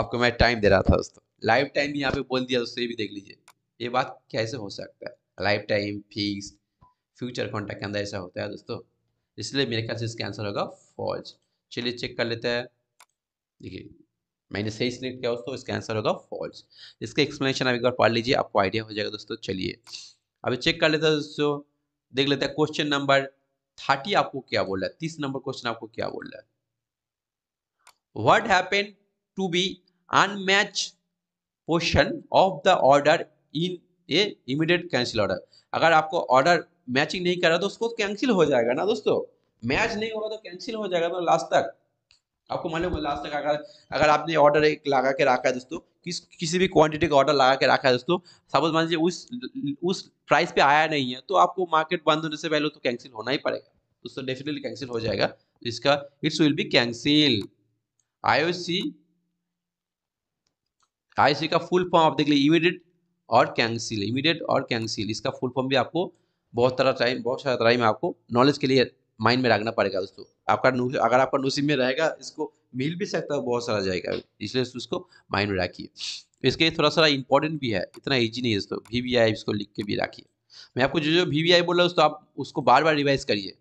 आपको मैं टाइम दे रहा था दोस्तों लाइफ टाइम यहाँ पे बोल दिया दोस्तों ये भी देख लीजिए ये बात कैसे हो सकता है life time fix future contact के अंदर ऐसा होता है दोस्तों इसलिए मेरे ख्याल से इसका आंसर होगा फॉल्स चलिए चेक कर लेते हैं देखिए मैंने सही सिलेक्ट किया दोस्तों इसका आंसर होगा फॉल्स इसका एक्सप्लेनेशन आप एक बार पढ़ लीजिए आपको आइडिया हो जाएगा दोस्तों चलिए अभी चेक कर लेते हैं दोस्तों देख लेते हैं क्वेश्चन नंबर थर्टी आपको क्या बोल रहा है तीस नंबर क्वेश्चन आपको क्या बोल रहा है what happened to be unmatched portion of the order in a immediate cancel order अगर आपको ऑर्डर मैचिंग नहीं कर रहा तो उसको कैंसिल हो जाएगा ना दोस्तों मैच नहीं होगा तो कैंसिल हो जाएगा तो लास्ट तक आपको मालूम है लास्ट तक अगर अगर आपने ऑर्डर एक लगा के रखा है दोस्तों किस किसी भी क्वांटिटी का ऑर्डर लगा के रखा है दोस्तों सपोज मान लीजिए उस उस प्राइस पे आया नहीं है तो आपको मार्केट बंद होने से पहले तो कैंसिल होना ही पड़ेगा दोस्तों डेफिनेटली कैंसिल हो जाएगा तो इसका it's will be cancel IOC IC का फुल फॉर्म आप देख लीजिए इमीडिएट और कैंसिल इमीडिएट और कैंसिल इसका फुल फॉर्म भी आपको बहुत सारा टाइम बहुत सारा टाइम आपको नॉलेज के लिए माइंड में रखना पड़ेगा दोस्तों आपका अगर आपका नूसिब में रहेगा इसको मिल भी सकता है बहुत सारा जाएगा इसलिए उसको माइंड में रखिए इसके थोड़ा सा इंपॉर्टेंट भी है इतना ईजी नहीं है दोस्तों वी वी आई इसको लिख के भी रखिए मैं आपको जो जो वी वी आई बोल रहा हूँ दोस्तों आप उसको बार बार रिवाइज करिए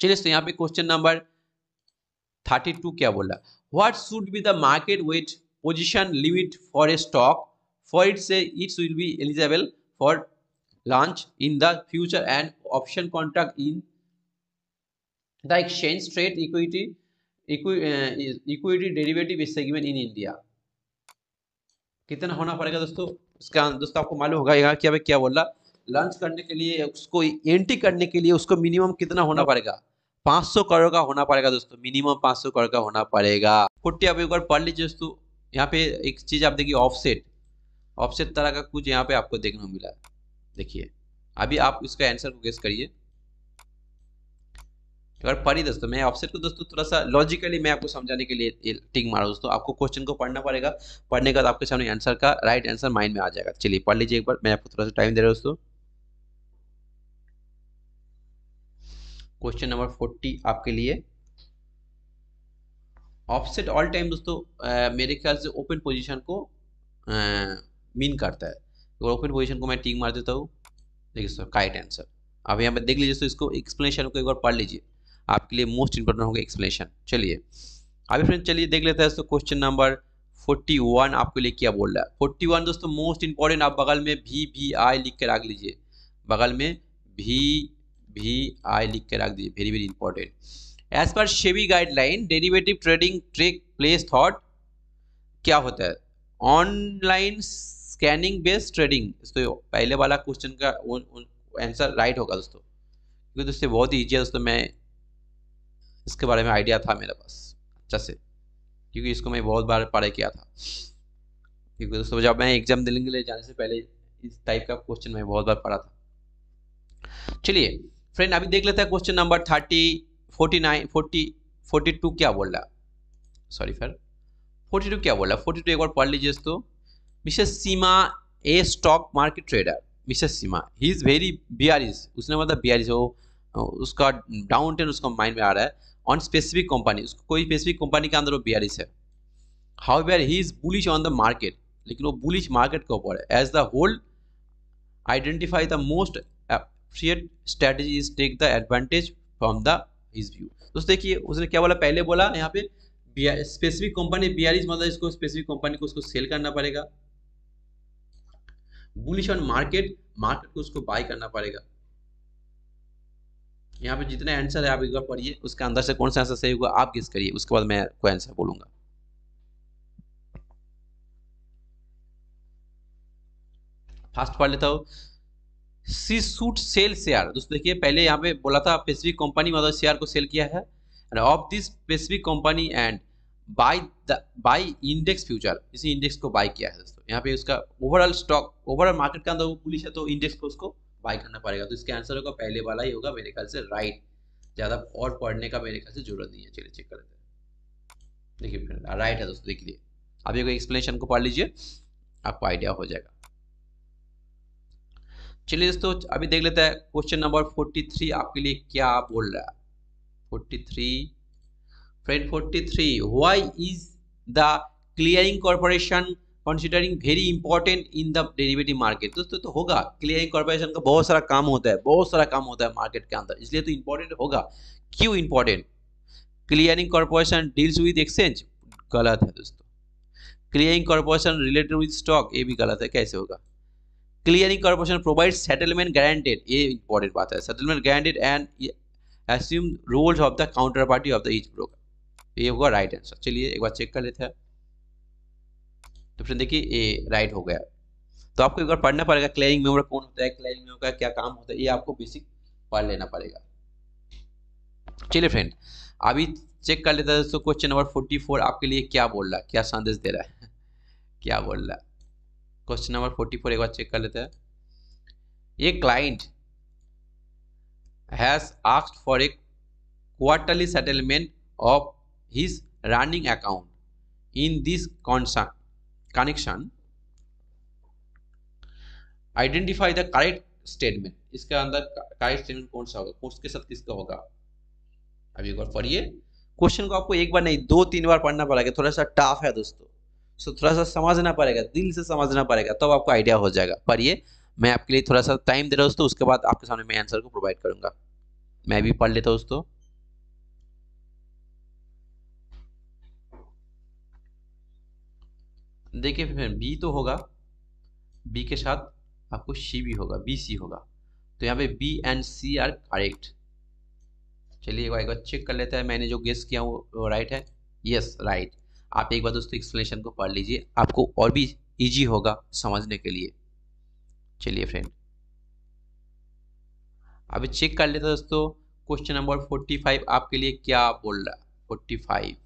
चलिए दोस्तों यहाँ पे क्वेश्चन नंबर थर्टी टू क्या बोला what should be the market weight position limit for a stock for it से it's will be eligible for launch in the future and option contract in the exchange trade equity equity derivative segment in India कितना होना पड़ेगा दोस्तों उसका दोस्तों आपको मालूम होगा यहाँ क्या क्या बोला लॉन्च करने के लिए उसको एंट्री करने के लिए उसको मिनिमम कितना होना पड़ेगा पांच सौ करोड़ का होना पड़ेगा दोस्तों मिनिमम पांच सौ करोड़ का होना पड़ेगा फोर्टी आप एक बार पढ़ लीजिए दोस्तों यहाँ पे एक चीज आप देखिए ऑफसेट ऑफसेट तरह का कुछ यहाँ पे आपको देखने को मिला देखिए अभी आप इसका आंसर को गेस करिए अगर पढ़ी दोस्तों मैं ऑफसेट को दोस्तों थोड़ा सा लॉजिकली मैं आपको समझाने के लिए टिक मारा दोस्तों आपको क्वेश्चन को पढ़ना पड़ेगा पढ़ने के बाद आपके सामने आंसर का राइट आंसर माइंड में आ जाएगा चलिए पढ़ लीजिए एक बार मैं आपको थोड़ा सा टाइम दे रहा हूँ दोस्तों क्वेश्चन नंबर फोर्टी आपके लिए ऑफसेट ऑल टाइम दोस्तों आ, मेरे ख्याल से ओपन पोजीशन को मीन करता है अगर ओपन पोजीशन को मैं टीक मार देता हूँ देखिए सर काइट आंसर अब यहाँ पर देख लीजिए तो इसको एक्सप्लेनेशन को एक बार पढ़ लीजिए आपके लिए मोस्ट इंपॉर्टेंट होगा एक्सप्लेनेशन चलिए अभी फ्रेंड चलिए देख लेते हैं दोस्तों क्वेश्चन नंबर फोर्टी वन आपके लिए क्या बोल रहा है फोर्टी वन दोस्तों मोस्ट इंपॉर्टेंट आप बगल में भी भी आई लिख कर रख लीजिए बगल में भी भी आई लिख के रख दीजिए very very important as per SEBI guideline derivative trading take place through क्या होता है ऑनलाइन स्कैनिंग बेस्ड ट्रेडिंग दोस्तों पहले वाला क्वेश्चन का आंसर राइट होगा दोस्तों क्योंकि दोस्तों बहुत ही ईजी है दोस्तों मैं इसके बारे में आइडिया था मेरे पास अच्छा से क्योंकि इसको मैं बहुत बार पढ़ा किया था क्योंकि दोस्तों जब मैं एग्जाम देने के लिए जाने से पहले इस टाइप का क्वेश्चन मैं बहुत बार पढ़ा था चलिए फ्रेंड अभी देख लेते हैं question number thirty forty nine forty forty two क्या बोल रहा सॉरी फिर फोर्टी टू क्या बोल रहा फोर्टी टू एक बार पढ़ लीजिए तो Mrs Seema a stock market trader Mrs Seema he is very bearish उसने मतलब बियारिस हो उसका डाउन टेन उसका माइंड में आ रहा है ऑन स्पेसिफिक कंपनी उसको कोई स्पेसिफिक कंपनी के अंदर वो बियारिस है however he is bullish on the market लेकिन वो बुलिश मार्केट के ऊपर है as the whole identify the most share strategy is take the advantage from the is view दोस्तों देखिए उसने क्या बोला पहले बोला यहाँ पे स्पेसिफिक कंपनी बी मतलब इसको स्पेसिफिक कंपनी को उसको सेल करना पड़ेगा बुलिश ऑन मार्केट मार्केट को उसको बाय करना पड़ेगा यहाँ पे जितने आंसर है आप एक बार पढ़िए उसके अंदर से कौन सा आंसर सही होगा आप किस करिए उसके बाद मैं कोई आंसर बोलूंगा फास्ट पढ़ लेता हूँ सी सूट सेल शेयर दोस्तों देखिए पहले यहाँ पे बोला था पेसिफिक कंपनी मतलब शेयर को सेल किया है and of this specific company and buy buy index future इसी इंडेक्स को बाई किया है दोस्तों यहाँ पे उसका ओवरऑल स्टॉक ओवरऑल मार्केट का अंदर वो पुलिस है तो इंडेक्स को उसको बाई करना पड़ेगा तो इसके आंसर होगा पहले वाला ही होगा मेरे ख्याल से राइट ज़्यादा और पढ़ने का मेरे ख्याल से जरूरत नहीं है चलिए चेक कर लेते देखिए राइट है दोस्तों देख लिए आप एक एक्सप्लेनेशन को पढ़ लीजिए आपको आइडिया हो जाएगा चलिए दोस्तों अभी देख लेते हैं क्वेश्चन नंबर फोर्टी थ्री आपके लिए क्या बोल रहा है forty three friend forty three why is the clearing corporation very important in the derivative market दोस्तों तो होगा क्लियरिंग कॉरपोरेशन का बहुत सारा काम होता है बहुत सारा काम होता है मार्केट के अंदर इसलिए तो इंपॉर्टेंट होगा क्यों important clearing corporation deals with exchange गलत है दोस्तों clearing corporation related with stock ये भी गलत है कैसे होगा clearing corporation provide settlement guaranteed ये इंपॉर्टेंट बात है settlement guaranteed and assume roles of the counter party of the each broker ये होगा राइट आंसर चलिए एक बार चेक कर लेते हैं तो फिर देखिए ये राइट हो गया तो आपको एक बार पढ़ना पड़ेगा क्लियरिंग मेंबर कौन होता है क्लियरिंग मेंबर का क्या काम होता है ये आपको बेसिक पढ़ लेना पड़ेगा चलिए फ्रेंड अभी चेक कर लेते हैं दोस्तों क्वेश्चन नंबर 44 आपके लिए क्या बोल रहा है क्या संदेश दे रहा है क्या बोल रहा है क्वेश्चन नंबर फोर्टी फोर एक बार चेक कर लेते हैं ये client has asked for a quarterly settlement of his running account in this concern connection identify the correct statement इसके अंदर करेक्ट स्टेटमेंट कौन सा होगा कोर्स के साथ किसका होगा अभी एक बार पढ़िए क्वेश्चन को आपको एक बार नहीं दो तीन बार पढ़ना पड़ेगा थोड़ा सा टफ है दोस्तों सो थोड़ा सा समझना पड़ेगा दिल से समझना पड़ेगा तब तो आपको आइडिया हो जाएगा पर ये मैं आपके लिए थोड़ा सा टाइम दे रहा हूँ दोस्तों उसके बाद आपके सामने मैं आंसर को प्रोवाइड करूंगा मैं भी पढ़ लेता हूँ दोस्तों देखिए फिर बी तो होगा बी के साथ आपको सी भी होगा बी सी होगा तो यहाँ पे B and C are correct चलिए एक बार चेक कर लेते हैं मैंने जो गेस किया वो राइट है यस राइट आप एक बार दोस्तों एक्सप्लेनेशन को पढ़ लीजिए आपको और भी इजी होगा समझने के लिए चलिए फ्रेंड अभी चेक कर लेते दोस्तों क्वेश्चन नंबर फोर्टी फाइव आपके लिए क्या बोल रहा forty five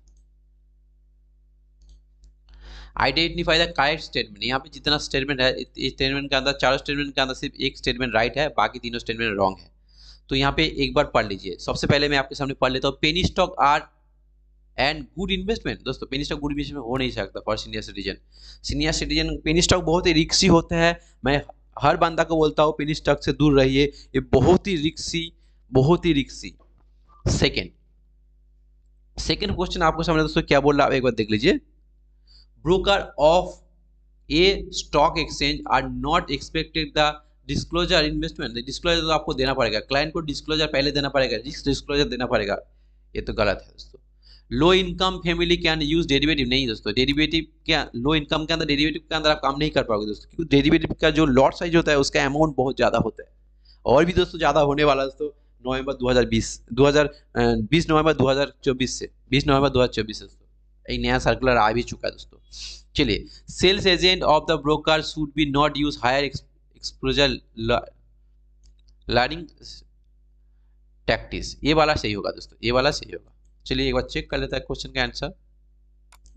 identify the correct statement यहाँ पे जितना स्टेटमेंट है स्टेटमेंट के अंदर चार स्टेटमेंट के अंदर सिर्फ एक स्टेटमेंट राइट है बाकी तीनों स्टेटमेंट रॉन्ग है तो यहाँ पे एक बार पढ़ लीजिए सबसे पहले मैं आपके सामने पढ़ लेता हूँ penny stock are and good investment दोस्तों पेनी स्टॉक गुड इन्वेस्टमेंट हो नहीं सकता for senior citizen senior citizen penny stock बहुत ही रिक्सी होते हैं मैं हर बंदा को बोलता हूँ पेनी स्टॉक से दूर रहिए ये बहुत ही रिक्सी बहुत ही रिक्सी सेकेंड सेकेंड क्वेश्चन आपको सामने दोस्तों क्या बोल रहा आप एक बार देख लीजिए broker of a stock exchange are not expected the disclosure investment disclosure तो आपको देना पड़ेगा क्लाइंट को डिस्क्लोजर पहले देना पड़ेगा रिस्क डिस्क्लोजर देना पड़ेगा ये तो गलत है दोस्तों low income family can use derivative नहीं दोस्तों डेरिवेटिव क्या लो इनकम के अंदर डेरिवेटिव के अंदर आप काम नहीं कर पाओगे दोस्तों क्योंकि डेरिवेटिव का जो लॉट साइज होता है उसका अमाउंट बहुत ज़्यादा होता है और भी दोस्तों ज़्यादा होने वाला दोस्तों नवंबर 2020 2020 नवंबर 2024 से 20 नवंबर 2024 से दोस्तों एक नया सर्कुलर आ भी चुका है दोस्तों चलिए sales agent of the broker should be not use higher exposure learning tactics ये वाला सही होगा दोस्तों ये वाला सही होगा चलिए एक बार चेक कर लेता है क्वेश्चन का आंसर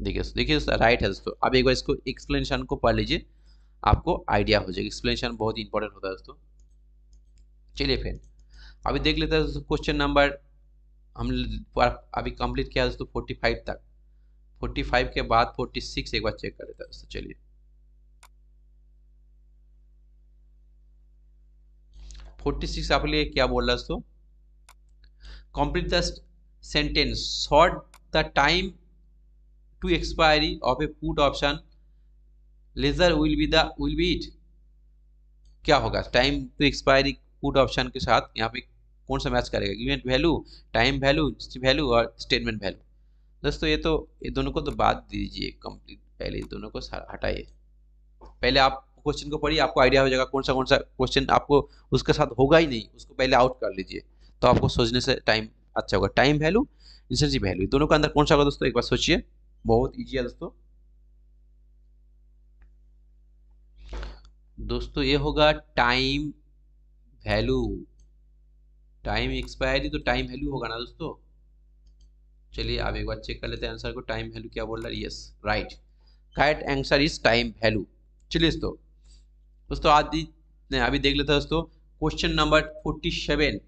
देखिए देखिए राइट है दोस्तों अब एक बार इसको एक्सप्लेनेशन को पढ़ लीजिए आपको आइडिया हो जाएगा एक्सप्लेनेशन बहुत इंपॉर्टेंट होता है दोस्तों चलिए फिर अभी देख लेते हैं दोस्तों क्वेश्चन नंबर हम अभी कंप्लीट किया दोस्तों फोर्टी फाइव तक फोर्टी फाइव के बाद फोर्टी सिक्स एक बार चेक कर लेते हैं दोस्तों चलिए फोर्टी सिक्स आप लिए क्या बोल रहा है दोस्तों complete the sentence sort the time to expiry of a put option ledger will be the will be it क्या होगा time to expiry put option के साथ यहाँ पे कौन सा मैच करेगा event value time value value और स्टेटमेंट वैल्यू दोस्तों ये तो ये दोनों को तो बात दीजिए कंप्लीट पहले इन दोनों को हटाइए पहले आप क्वेश्चन को पढ़िए आपको आइडिया हो जाएगा कौन सा कौन सा क्वेश्चन आपको उसके साथ होगा ही नहीं उसको पहले आउट कर लीजिए तो आपको सोचने से टाइम अच्छा होगा टाइम वैल्यू इंसर्जी वैल्यू दोनों का अंदर कौन सा होगा दोस्तों एक बार सोचिए बहुत ईजी है दोस्तों दोस्तों ये होगा टाइम वैल्यू टाइम एक्सपायरी तो टाइम वैल्यू होगा ना दोस्तों चलिए आप एक बार चेक कर लेते हैं आंसर को टाइम वैल्यू क्या बोल रहा है yes right correct answer is time value चलिए दोस्तों दोस्तों आदि अभी देख लेते हैं दोस्तों question number forty seven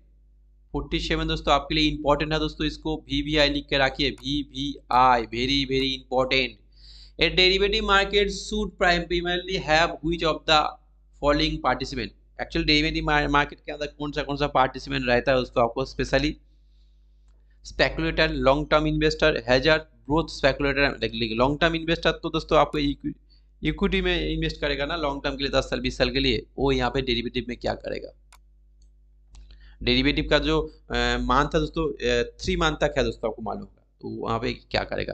forty seven दोस्तों आपके लिए इंपॉर्टेंट है दोस्तों इसको वी वी आई लिख के रखिए V V I very very important a derivative market should primarily have which of the following participant actual derivative market के अंदर कौन सा कौन सा पार्टिसिपेंट रहता है दोस्तों आपको specially speculator long term investor hedger growth speculator देख लीजिए लॉन्ग टर्म इन्वेस्टर तो दोस्तों आपको इक्विटी में इन्वेस्ट करेगा ना लॉन्ग टर्म के लिए दस साल बीस साल के लिए वो यहाँ पे डेरिवेटिव में क्या करेगा डेरिवेटिव का जो मान था दोस्तों थ्री मान तक है दोस्तों आपको मालूम होगा तो वहां पे क्या करेगा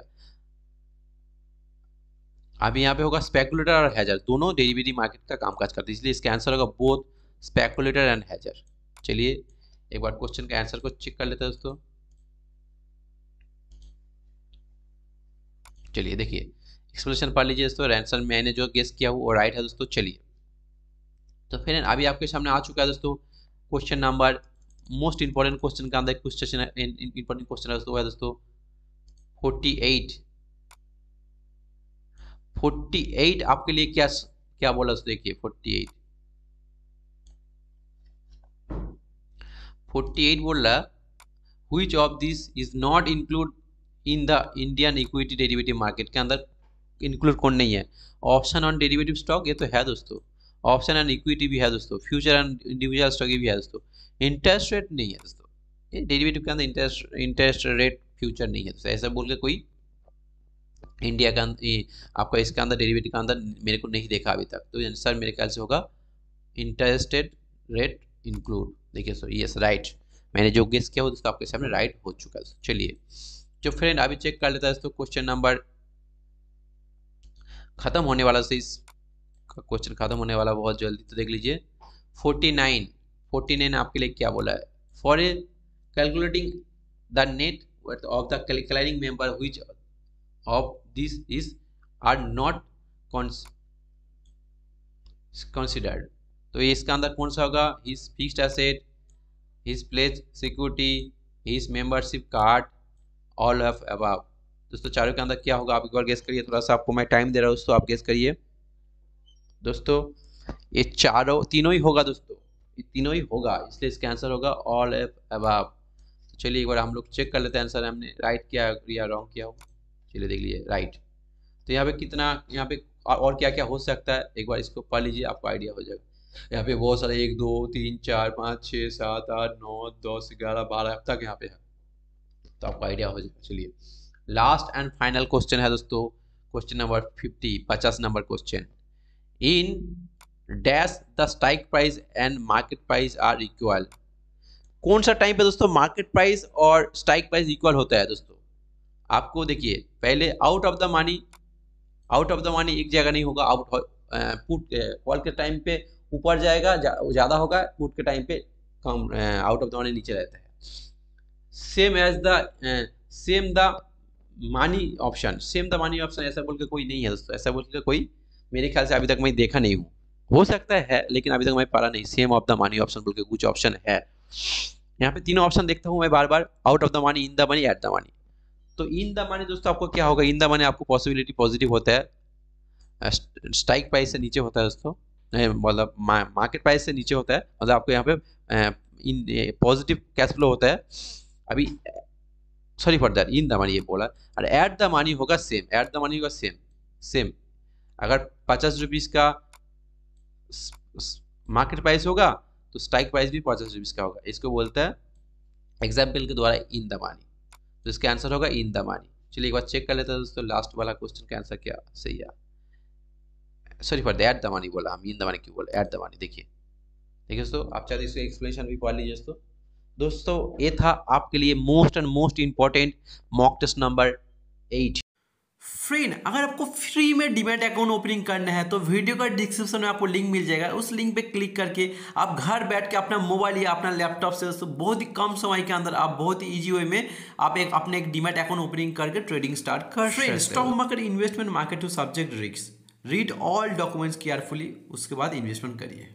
अभी यहाँ पे होगा स्पेकुलेटर और हैजर दोनों डेरिवेटिव मार्केट का कामकाज करते हैं इसलिए इसका आंसर होगा बोथ स्पेकुलेटर एंड हैजर चलिए एक बार क्वेश्चन का आंसर को चेक कर लेते हैं दोस्तों चलिए देखिए एक्सप्लेनेशन पढ़ लीजिए दोस्तों आंसर मैंने जो गेस किया वो राइट है दोस्तों चलिए तो फिर अभी आपके सामने आ चुका है दोस्तों question number most important question का अंदर कुछ इंपॉर्टेंट क्वेश्चन है दोस्तों है दोस्तों फोर्टी एट आपके लिए क्या क्या बोला दोस्तों देखिए फोर्टी फोर्टी एट 48 48 बोला which of this is not include in the Indian equity derivative market के अंदर इंक्लूड कौन नहीं है ऑप्शन ऑन डेरिवेटिव स्टॉक ये तो है दोस्तों ऑप्शन एंड इक्विटी भी है दोस्तों फ्यूचर एंड इंडिविजुअल स्टॉक भी है दोस्तों इंटरेस्ट रेट नहीं है दोस्तों ये डेरिवेटिव के अंदर इंटरेस्ट इंटरेस्ट रेट फ्यूचर नहीं है दोस्तों ऐसा बोल के कोई इंडिया का आपका इसके अंदर डेरिवेटिव के अंदर मेरे को नहीं देखा अभी तक तो आंसर मेरे ख्याल से होगा इंटरेस्ट रेट इंक्लूड देखिए सो यस राइट मैंने जो गेस किया दोस्तों आपके सामने राइट हो चुका है चलिए जो फ्रेंड अभी चेक कर लेता है दोस्तों क्वेश्चन नंबर खत्म होने वाला से इस क्वेश्चन खत्म होने वाला बहुत जल्दी तो देख लीजिए फोर्टी नाइन फोर्टी नाइन आपके लिए क्या बोला है for a calculating the net worth of the clearing member which of this is are not considered तो इसका अंदर कौन सा होगा his fixed asset his place security his membership card all of above दोस्तों चारों के अंदर क्या होगा आप एक बार गेस करिए थोड़ा सा आपको मैं टाइम दे रहा हूँ दोस्तों आप गेस करिए दोस्तों ये चारों तीनों ही होगा दोस्तों तीनों ही होगा इसलिए इसका आंसर होगा ऑल एफ अब तो चलिए एक बार हम लोग चेक कर लेते हैं आंसर हमने राइट किया या रॉन्ग किया हो चलिए देख लीजिए राइट तो यहाँ पे कितना यहाँ पे और क्या क्या हो सकता है एक बार इसको पढ़ लीजिए आपको आइडिया हो जाएगा यहाँ पे बहुत सारे एक दो तीन चार पाँच छः सात आठ नौ दस ग्यारह बारह तक यहाँ पे है तो आपको आइडिया हो जाएगा चलिए लास्ट एंड फाइनल क्वेश्चन है दोस्तों क्वेश्चन नंबर फिफ्टी पचास number question in dash the strike price and market price are equal कौन सा टाइम पे दोस्तों मार्केट प्राइस और स्ट्राइक प्राइस इक्वल होता है दोस्तों आपको देखिए पहले out of the money out of the money एक जगह नहीं होगा आउट पुट कॉल के टाइम पे ऊपर जाएगा ज़्यादा होगा पुट के टाइम पे कम आउट ऑफ द मनी नीचे रहता है same as the same the money option same the money option ऐसा बोल के कोई नहीं है दोस्तों ऐसा बोल के कोई मेरे ख्याल से अभी तक मैं देखा नहीं हूँ हो सकता है लेकिन अभी तक हमें पता नहीं same of the money option बोल के कुछ ऑप्शन है यहाँ पे तीनों ऑप्शन देखता हूँ मैं बार बार out of the money in the money at the money तो इन द मनी दोस्तों आपको क्या होगा इन द मनी आपको पॉसिबिलिटी पॉजिटिव होता है स्ट्राइक प्राइस से नीचे होता है दोस्तों मतलब मार्केट प्राइस से नीचे होता है मतलब आपको यहाँ पे इन पॉजिटिव कैश फ्लो होता है अभी sorry for that in the money ये बोला और एट द मनी होगा सेम एट द मनी होगा सेम सेम अगर पचास रुपीज़ का मार्केट प्राइस होगा तो स्ट्राइक प्राइस भी पचास रुपीज़ का होगा इसको बोलते हैं एग्जाम्पल के द्वारा इन द मानी तो इसका आंसर होगा इन द मानी चलिए एक बार चेक कर लेते हैं दोस्तों लास्ट वाला क्वेश्चन का आंसर क्या सही है सॉरी फॉर एट द मानी बोला हम इन द मानी क्यों बोला एट द मानी देखिए देखिए दोस्तों आप चाहते तो इसका एक्सप्लेनेशन भी पढ़ लीजिए दोस्तों दोस्तों ये था आपके लिए most and most important mock test number eight friend अगर आपको फ्री में डिमेट अकाउंट ओपनिंग करना है तो वीडियो का डिस्क्रिप्शन में आपको लिंक मिल जाएगा उस लिंक पे क्लिक करके आप घर बैठ के अपना मोबाइल या अपना लैपटॉप से तो बहुत ही कम समय के अंदर आप बहुत ही ईजी वे में आप एक अपने एक डिमेट अकाउंट ओपनिंग करके ट्रेडिंग स्टार्ट कर friend stock market investment market to subject risks read all documents carefully उसके बाद इन्वेस्टमेंट करिए